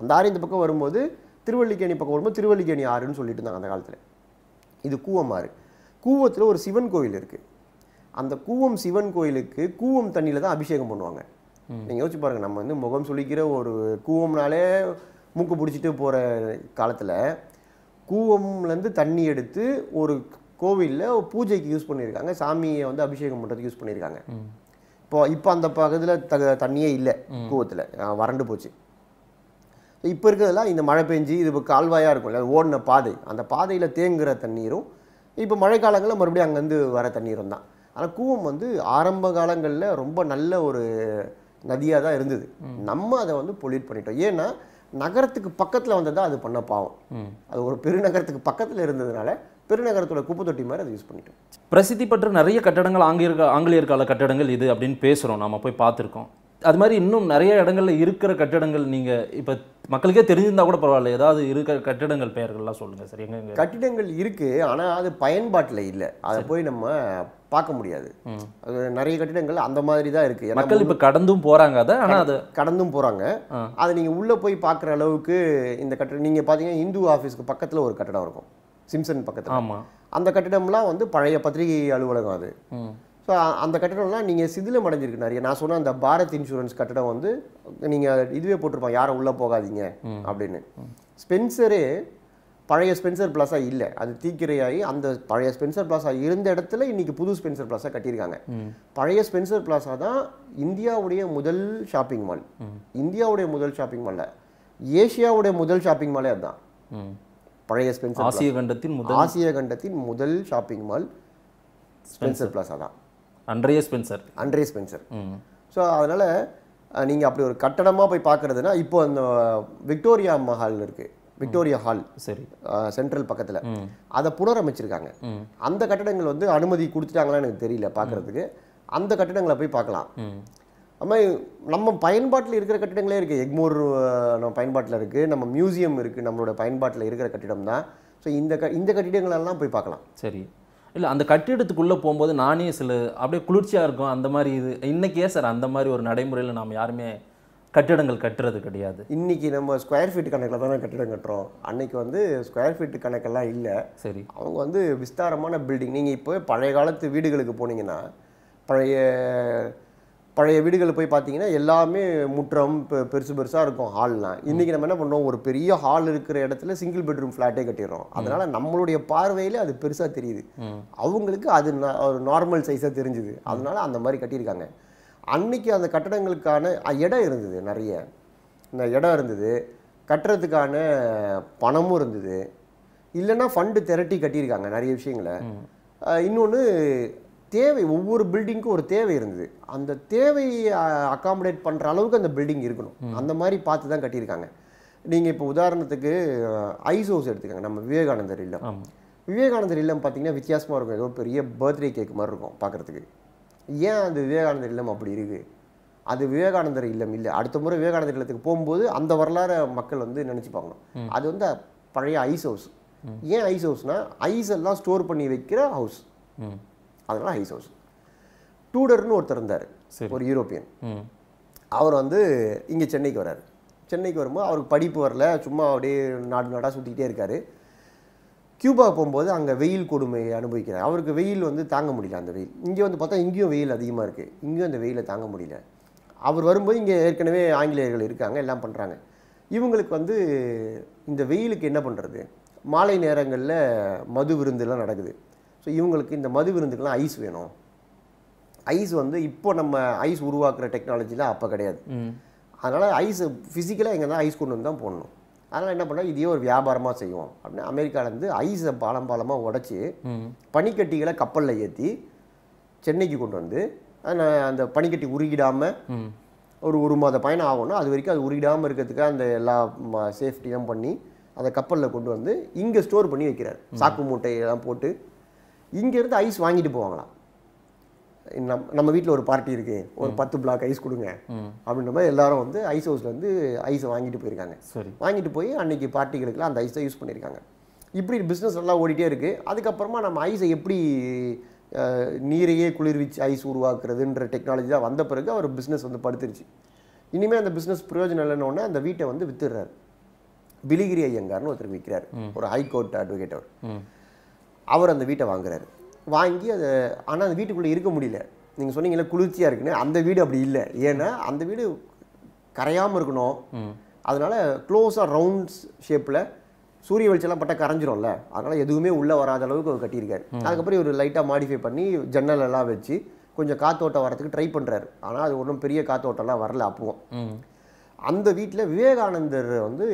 அந்த ஆறு இந்த பக்கம் வரும்போது திருவள்ளிக்கேணி பக்கம் வரும்போது திருவள்ளிக்கேணி ஆறுன்னு சொல்லிட்டு இருந்தாங்க அந்த காலத்தில் இது கூவம் ஆறு கூவத்தில் ஒரு சிவன் கோயில் இருக்குது அந்த கூவம் சிவன் கோயிலுக்கு கூவம் தண்ணியில் தான் அபிஷேகம் பண்ணுவாங்க நீங்கள் யோசிச்சு பாருங்கள் நம்ம வந்து முகம் சுழிக்கிற ஒரு கூவம்னாலே மூக்கு பிடிச்சிட்டு போகிற காலத்தில் கூவம்லேருந்து தண்ணி எடுத்து ஒரு கோவிலில் பூஜைக்கு யூஸ் பண்ணியிருக்காங்க சாமியை வந்து அபிஷேகம் பண்ணுறதுக்கு யூஸ் பண்ணியிருக்காங்க இப்போ இப்போ அந்த பகுதியில் த தண்ணியே இல்லை கூவத்தில் வறண்டு போச்சு இப்போ இருக்கிறதெல்லாம் இந்த மழை பெஞ்சு இது இப்போ கால்வாயாக இருக்கும் இல்லை ஓடின பாதை அந்த பாதையில் தேங்குகிற தண்ணீரும் இப்போ மழைக்காலங்களில் மறுபடியும் அங்கேருந்து வர தண்ணீரும் தான் ஆனால் கூவம் வந்து ஆரம்ப காலங்களில் ரொம்ப நல்ல ஒரு நதியாக தான் இருந்தது நம்ம அதை வந்து பொல்யூட் பண்ணிட்டோம் ஏன்னா நகரத்துக்கு பக்கத்தில் தான் அது பண்ண பாவம் அது ஒரு பெருநகரத்துக்கு பக்கத்தில் இருந்ததுனால பெருநகரத்தோட குப்பை தொட்டி மாதிரி அதை யூஸ் பண்ணிட்டோம் பிரசித்தி பெற்ற நிறைய கட்டடங்கள் ஆங்கிலியர் ஆங்கிலேயர் கால கட்டடங்கள் இது அப்படின்னு பேசுகிறோம் நம்ம போய் பார்த்துருக்கோம் அது மாதிரி இன்னும் நிறைய இடங்கள்ல இருக்கிற கட்டடங்கள் நீங்கள் இப்போ மக்களுக்கே தெரிஞ்சிருந்தா கூட பரவாயில்ல ஏதாவது இருக்க கட்டிடங்கள் பெயர்கள்லாம் சொல்லுங்கள் சரி எங்க கட்டிடங்கள் இருக்கு ஆனா அது பயன்பாட்டில் இல்லை அதை போய் நம்ம பார்க்க முடியாது அது நிறைய கட்டிடங்கள் அந்த மாதிரி தான் இருக்கு மக்கள் இப்போ கடந்தும் போறாங்க அதை ஆனால் அது கடந்தும் போறாங்க அதை நீங்க உள்ள போய் பார்க்குற அளவுக்கு இந்த கட்டிடம் நீங்க பார்த்தீங்கன்னா இந்து ஆஃபீஸ்க்கு பக்கத்தில் ஒரு கட்டிடம் இருக்கும் சிம்சன் பக்கத்தில் ஆமாம் அந்த கட்டிடம்லாம் வந்து பழைய பத்திரிகை அலுவலகம் அது ஸோ அந்த கட்டடம்லாம் நீங்கள் சிதிலம் அடைஞ்சிருக்கு நிறைய நான் சொன்ன அந்த பாரத் இன்சூரன்ஸ் கட்டடம் வந்து நீங்கள் இதுவே போட்டிருப்பான் யாரும் உள்ளே போகாதீங்க அப்படின்னு ஸ்பென்சரே பழைய ஸ்பென்சர் பிளாஸா இல்லை அது தீக்கிரையாகி அந்த பழைய ஸ்பென்சர் பிளாஸாக இருந்த இடத்துல இன்னைக்கு புது ஸ்பென்சர் பிளாஸாக கட்டியிருக்காங்க பழைய ஸ்பென்சர் பிளாஸா தான் இந்தியாவுடைய முதல் ஷாப்பிங் மால் இந்தியாவுடைய முதல் ஷாப்பிங் மால்ல ஏஷியாவுடைய முதல் ஷாப்பிங் மாலே அதுதான் பழைய ஸ்பென்சர் ஆசிய கண்டத்தின் ஆசிய கண்டத்தின் முதல் ஷாப்பிங் மால் ஸ்பென்சர் பிளாஸா தான் அன்றைய ஸ்பென்சர் அன்றைய ஸ்பென்சர் ஸோ அதனால் நீங்கள் அப்படி ஒரு கட்டடமாக போய் பார்க்குறதுனா இப்போ அந்த விக்டோரியா மஹால் இருக்குது விக்டோரியா ஹால் சரி சென்ட்ரல் பக்கத்தில் அதை புனரமைச்சிருக்காங்க அந்த கட்டடங்கள் வந்து அனுமதி கொடுத்துட்டாங்களான்னு எனக்கு தெரியல பார்க்குறதுக்கு அந்த கட்டடங்களை போய் பார்க்கலாம் அது மாதிரி நம்ம பயன்பாட்டில் இருக்கிற கட்டிடங்களே இருக்குது எக்மோர் நம்ம பயன்பாட்டில் இருக்குது நம்ம மியூசியம் இருக்குது நம்மளோட பயன்பாட்டில் இருக்கிற கட்டிடம் தான் ஸோ இந்த க இந்த கட்டிடங்களெல்லாம் போய் பார்க்கலாம் சரி இல்லை அந்த கட்டிடத்துக்குள்ளே போகும்போது நானே சில அப்படியே குளிர்ச்சியாக இருக்கும் அந்த மாதிரி இது இன்றைக்கே சார் அந்த மாதிரி ஒரு நடைமுறையில் நாம் யாருமே கட்டிடங்கள் கட்டுறது கிடையாது இன்றைக்கி நம்ம ஸ்கொயர் ஃபீட் கணக்கில் தானே கட்டிடம் கட்டுறோம் அன்றைக்கி வந்து ஸ்கொயர் ஃபீட் கணக்கெல்லாம் இல்லை சரி அவங்க வந்து விஸ்தாரமான பில்டிங் நீங்கள் இப்போ பழைய காலத்து வீடுகளுக்கு போனீங்கன்னா பழைய பழைய வீடுகளில் போய் பார்த்தீங்கன்னா எல்லாமே முற்றம் பெருசு பெருசாக இருக்கும் ஹால்லாம் இன்றைக்கி நம்ம என்ன பண்ணுறோம் ஒரு பெரிய ஹால் இருக்கிற இடத்துல சிங்கிள் பெட்ரூம் ஃப்ளாட்டே கட்டிடுறோம் அதனால் நம்மளுடைய பார்வையில் அது பெருசாக தெரியுது அவங்களுக்கு அது ஒரு நார்மல் சைஸாக தெரிஞ்சுது அதனால் அந்த மாதிரி கட்டியிருக்காங்க அன்னைக்கு அந்த கட்டடங்களுக்கான இடம் இருந்தது நிறைய இந்த இடம் இருந்தது கட்டுறதுக்கான பணமும் இருந்தது இல்லைன்னா ஃபண்டு திரட்டி கட்டியிருக்காங்க நிறைய விஷயங்களை இன்னொன்று தேவை ஒவ்வொரு பில்டிங்க்கும் ஒரு தேவை இருந்தது அந்த தேவையை அக்காமடேட் பண்ணுற அளவுக்கு அந்த பில்டிங் இருக்கணும் அந்த மாதிரி பார்த்து தான் கட்டியிருக்காங்க நீங்கள் இப்போ உதாரணத்துக்கு ஐஸ் ஹவுஸ் எடுத்துக்கோங்க நம்ம விவேகானந்தர் இல்லம் விவேகானந்தர் இல்லம் பார்த்தீங்கன்னா வித்தியாசமாக இருக்கும் ஏதோ பெரிய பர்த்டே கேக் மாதிரி இருக்கும் பார்க்குறதுக்கு ஏன் அது விவேகானந்தர் இல்லம் அப்படி இருக்குது அது விவேகானந்தர் இல்லம் இல்லை அடுத்த முறை விவேகானந்தர் இல்லத்துக்கு போகும்போது அந்த வரலாறு மக்கள் வந்து நினச்சி பார்க்கணும் அது வந்து பழைய ஐஸ் ஹவுஸ் ஏன் ஐஸ் ஹவுஸ்னால் ஐஸ் எல்லாம் ஸ்டோர் பண்ணி வைக்கிற ஹவுஸ் அதனால ஹை சோர்ஸ் டூடர்னு ஒருத்தர் இருந்தார் ஒரு யூரோப்பியன் அவர் வந்து இங்கே சென்னைக்கு வர்றார் சென்னைக்கு வரும்போது அவருக்கு படிப்பு வரல சும்மா அப்படியே நாடு நாடாக சுற்றிக்கிட்டே இருக்கார் கியூபா போகும்போது அங்கே வெயில் கொடுமை அனுபவிக்கிறார் அவருக்கு வெயில் வந்து தாங்க முடியல அந்த வெயில் இங்கே வந்து பார்த்தா இங்கேயும் வெயில் அதிகமாக இருக்குது இங்கேயும் அந்த வெயிலை தாங்க முடியல அவர் வரும்போது இங்கே ஏற்கனவே ஆங்கிலேயர்கள் இருக்காங்க எல்லாம் பண்ணுறாங்க இவங்களுக்கு வந்து இந்த வெயிலுக்கு என்ன பண்ணுறது மாலை நேரங்களில் மது விருந்துலாம் நடக்குது ஸோ இவங்களுக்கு இந்த மது விருந்துக்கெலாம் ஐஸ் வேணும் ஐஸ் வந்து இப்போ நம்ம ஐஸ் உருவாக்குற டெக்னாலஜிலாம் அப்போ கிடையாது அதனால் ஐஸ் ஃபிசிக்கலாக எங்கே தான் ஐஸ் கொண்டு வந்து தான் போடணும் அதனால் என்ன பண்ணால் இதையே ஒரு வியாபாரமாக செய்வோம் அப்படின்னு அமெரிக்காவிலேருந்து ஐஸை பாலம் பாலமாக உடச்சி பனிக்கட்டிகளை கப்பலில் ஏற்றி சென்னைக்கு கொண்டு வந்து அந்த பனிக்கட்டி உருகிடாமல் ஒரு ஒரு மாத பயணம் ஆகணும் அது வரைக்கும் அது உருகிடாமல் இருக்கிறதுக்கு அந்த எல்லா சேஃப்டியெல்லாம் பண்ணி அதை கப்பலில் கொண்டு வந்து இங்கே ஸ்டோர் பண்ணி வைக்கிறார் சாக்கு மூட்டையெல்லாம் போட்டு இங்கேருந்து ஐஸ் வாங்கிட்டு போவாங்களாம் நம் நம்ம வீட்டில் ஒரு பார்ட்டி இருக்குது ஒரு பத்து பிளாக் ஐஸ் கொடுங்க அப்படின்ற மாதிரி எல்லாரும் வந்து ஐஸ் வந்து ஐஸை வாங்கிட்டு போயிருக்காங்க சரி வாங்கிட்டு போய் அன்றைக்கி பார்ட்டிகளுக்குலாம் அந்த ஐஸ் தான் யூஸ் பண்ணியிருக்காங்க இப்படி பிஸ்னஸ் நல்லா ஓடிட்டே இருக்குது அதுக்கப்புறமா நம்ம ஐஸை எப்படி நீரையே குளிர்விச்சு ஐஸ் உருவாக்குறதுன்ற டெக்னாலஜி தான் வந்த பிறகு அவர் பிஸ்னஸ் வந்து படுத்துருச்சு இனிமேல் அந்த பிஸ்னஸ் பிரயோஜனம் இல்லைன்னு அந்த வீட்டை வந்து வித்துடுறாரு பிலிகிரி ஐயங்கார்னு ஒருத்தர் விற்கிறார் ஒரு ஹைகோர்ட் அட்வொகேட் அவர் அவர் அந்த வீட்டை வாங்குறாரு வாங்கி அதை ஆனால் அந்த வீட்டுக்குள்ளே இருக்க முடியல நீங்கள் சொன்னீங்களே குளிர்ச்சியாக இருக்குன்னு அந்த வீடு அப்படி இல்லை ஏன்னா அந்த வீடு கரையாமல் இருக்கணும் அதனால் க்ளோஸாக ரவுண்ட்ஸ் ஷேப்பில் சூரிய வெளிச்செல்லாம் பட்டா கரைஞ்சிரும்ல அதனால் எதுவுமே உள்ளே வராத அளவுக்கு அவர் கட்டியிருக்காரு அதுக்கப்புறம் ஒரு லைட்டாக மாடிஃபை பண்ணி ஜன்னல் எல்லாம் வச்சு கொஞ்சம் காத்தோட்டம் வரத்துக்கு ட்ரை பண்ணுறாரு ஆனால் அது ஒன்றும் பெரிய காத்தோட்டம்லாம் வரல அப்போவும் அந்த வீட்டில் விவேகானந்தர் வந்து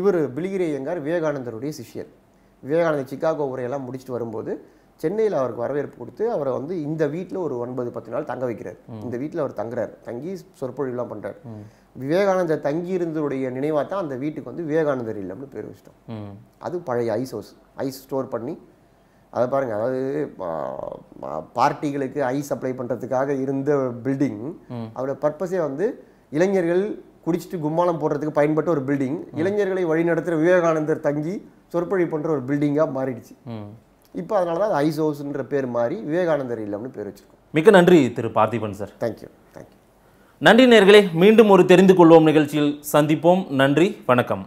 இவர் பிலிகிரே ஐயங்கார் விவேகானந்தருடைய சிஷ்யர் விவேகானந்தர் சிக்காகோ உரையெல்லாம் முடிச்சுட்டு வரும்போது சென்னையில் அவருக்கு வரவேற்பு கொடுத்து அவரை வந்து இந்த வீட்டில் ஒரு ஒன்பது பத்து நாள் தங்க வைக்கிறார் இந்த வீட்டில் அவர் தங்குறார் தங்கி சொற்பொழிவுலாம் பண்ணுறார் விவேகானந்தர் தங்கி இருந்ததுடைய நினைவாக தான் அந்த வீட்டுக்கு வந்து விவேகானந்தர் இல்லம்னு பேர் வச்சிட்டோம் அது பழைய ஐஸ் ஹவுஸ் ஐஸ் ஸ்டோர் பண்ணி அதை பாருங்கள் அதாவது பார்ட்டிகளுக்கு ஐஸ் அப்ளை பண்ணுறதுக்காக இருந்த பில்டிங் அதோட பர்பஸே வந்து இளைஞர்கள் குடிச்சிட்டு கும்மாளம் போடுறதுக்கு பயன்பட்ட ஒரு பில்டிங் இளைஞர்களை வழிநடத்துகிற விவேகானந்தர் தங்கி சொற்பொழி போன்ற ஒரு பில்டிங்காக மாறிடுச்சு இப்போ அதனால தான் ஐஸ் ஹவுஸ்ன்ற பேர் மாறி விவேகானந்தர் இல்லம்னு பேர் வச்சுருக்கோம் மிக்க நன்றி Thiru Parthiban sir thank you thank you நன்றி நேர்களே மீண்டும் ஒரு தெரிந்து கொள்வோம் நிகழ்ச்சியில் சந்திப்போம் நன்றி வணக்கம்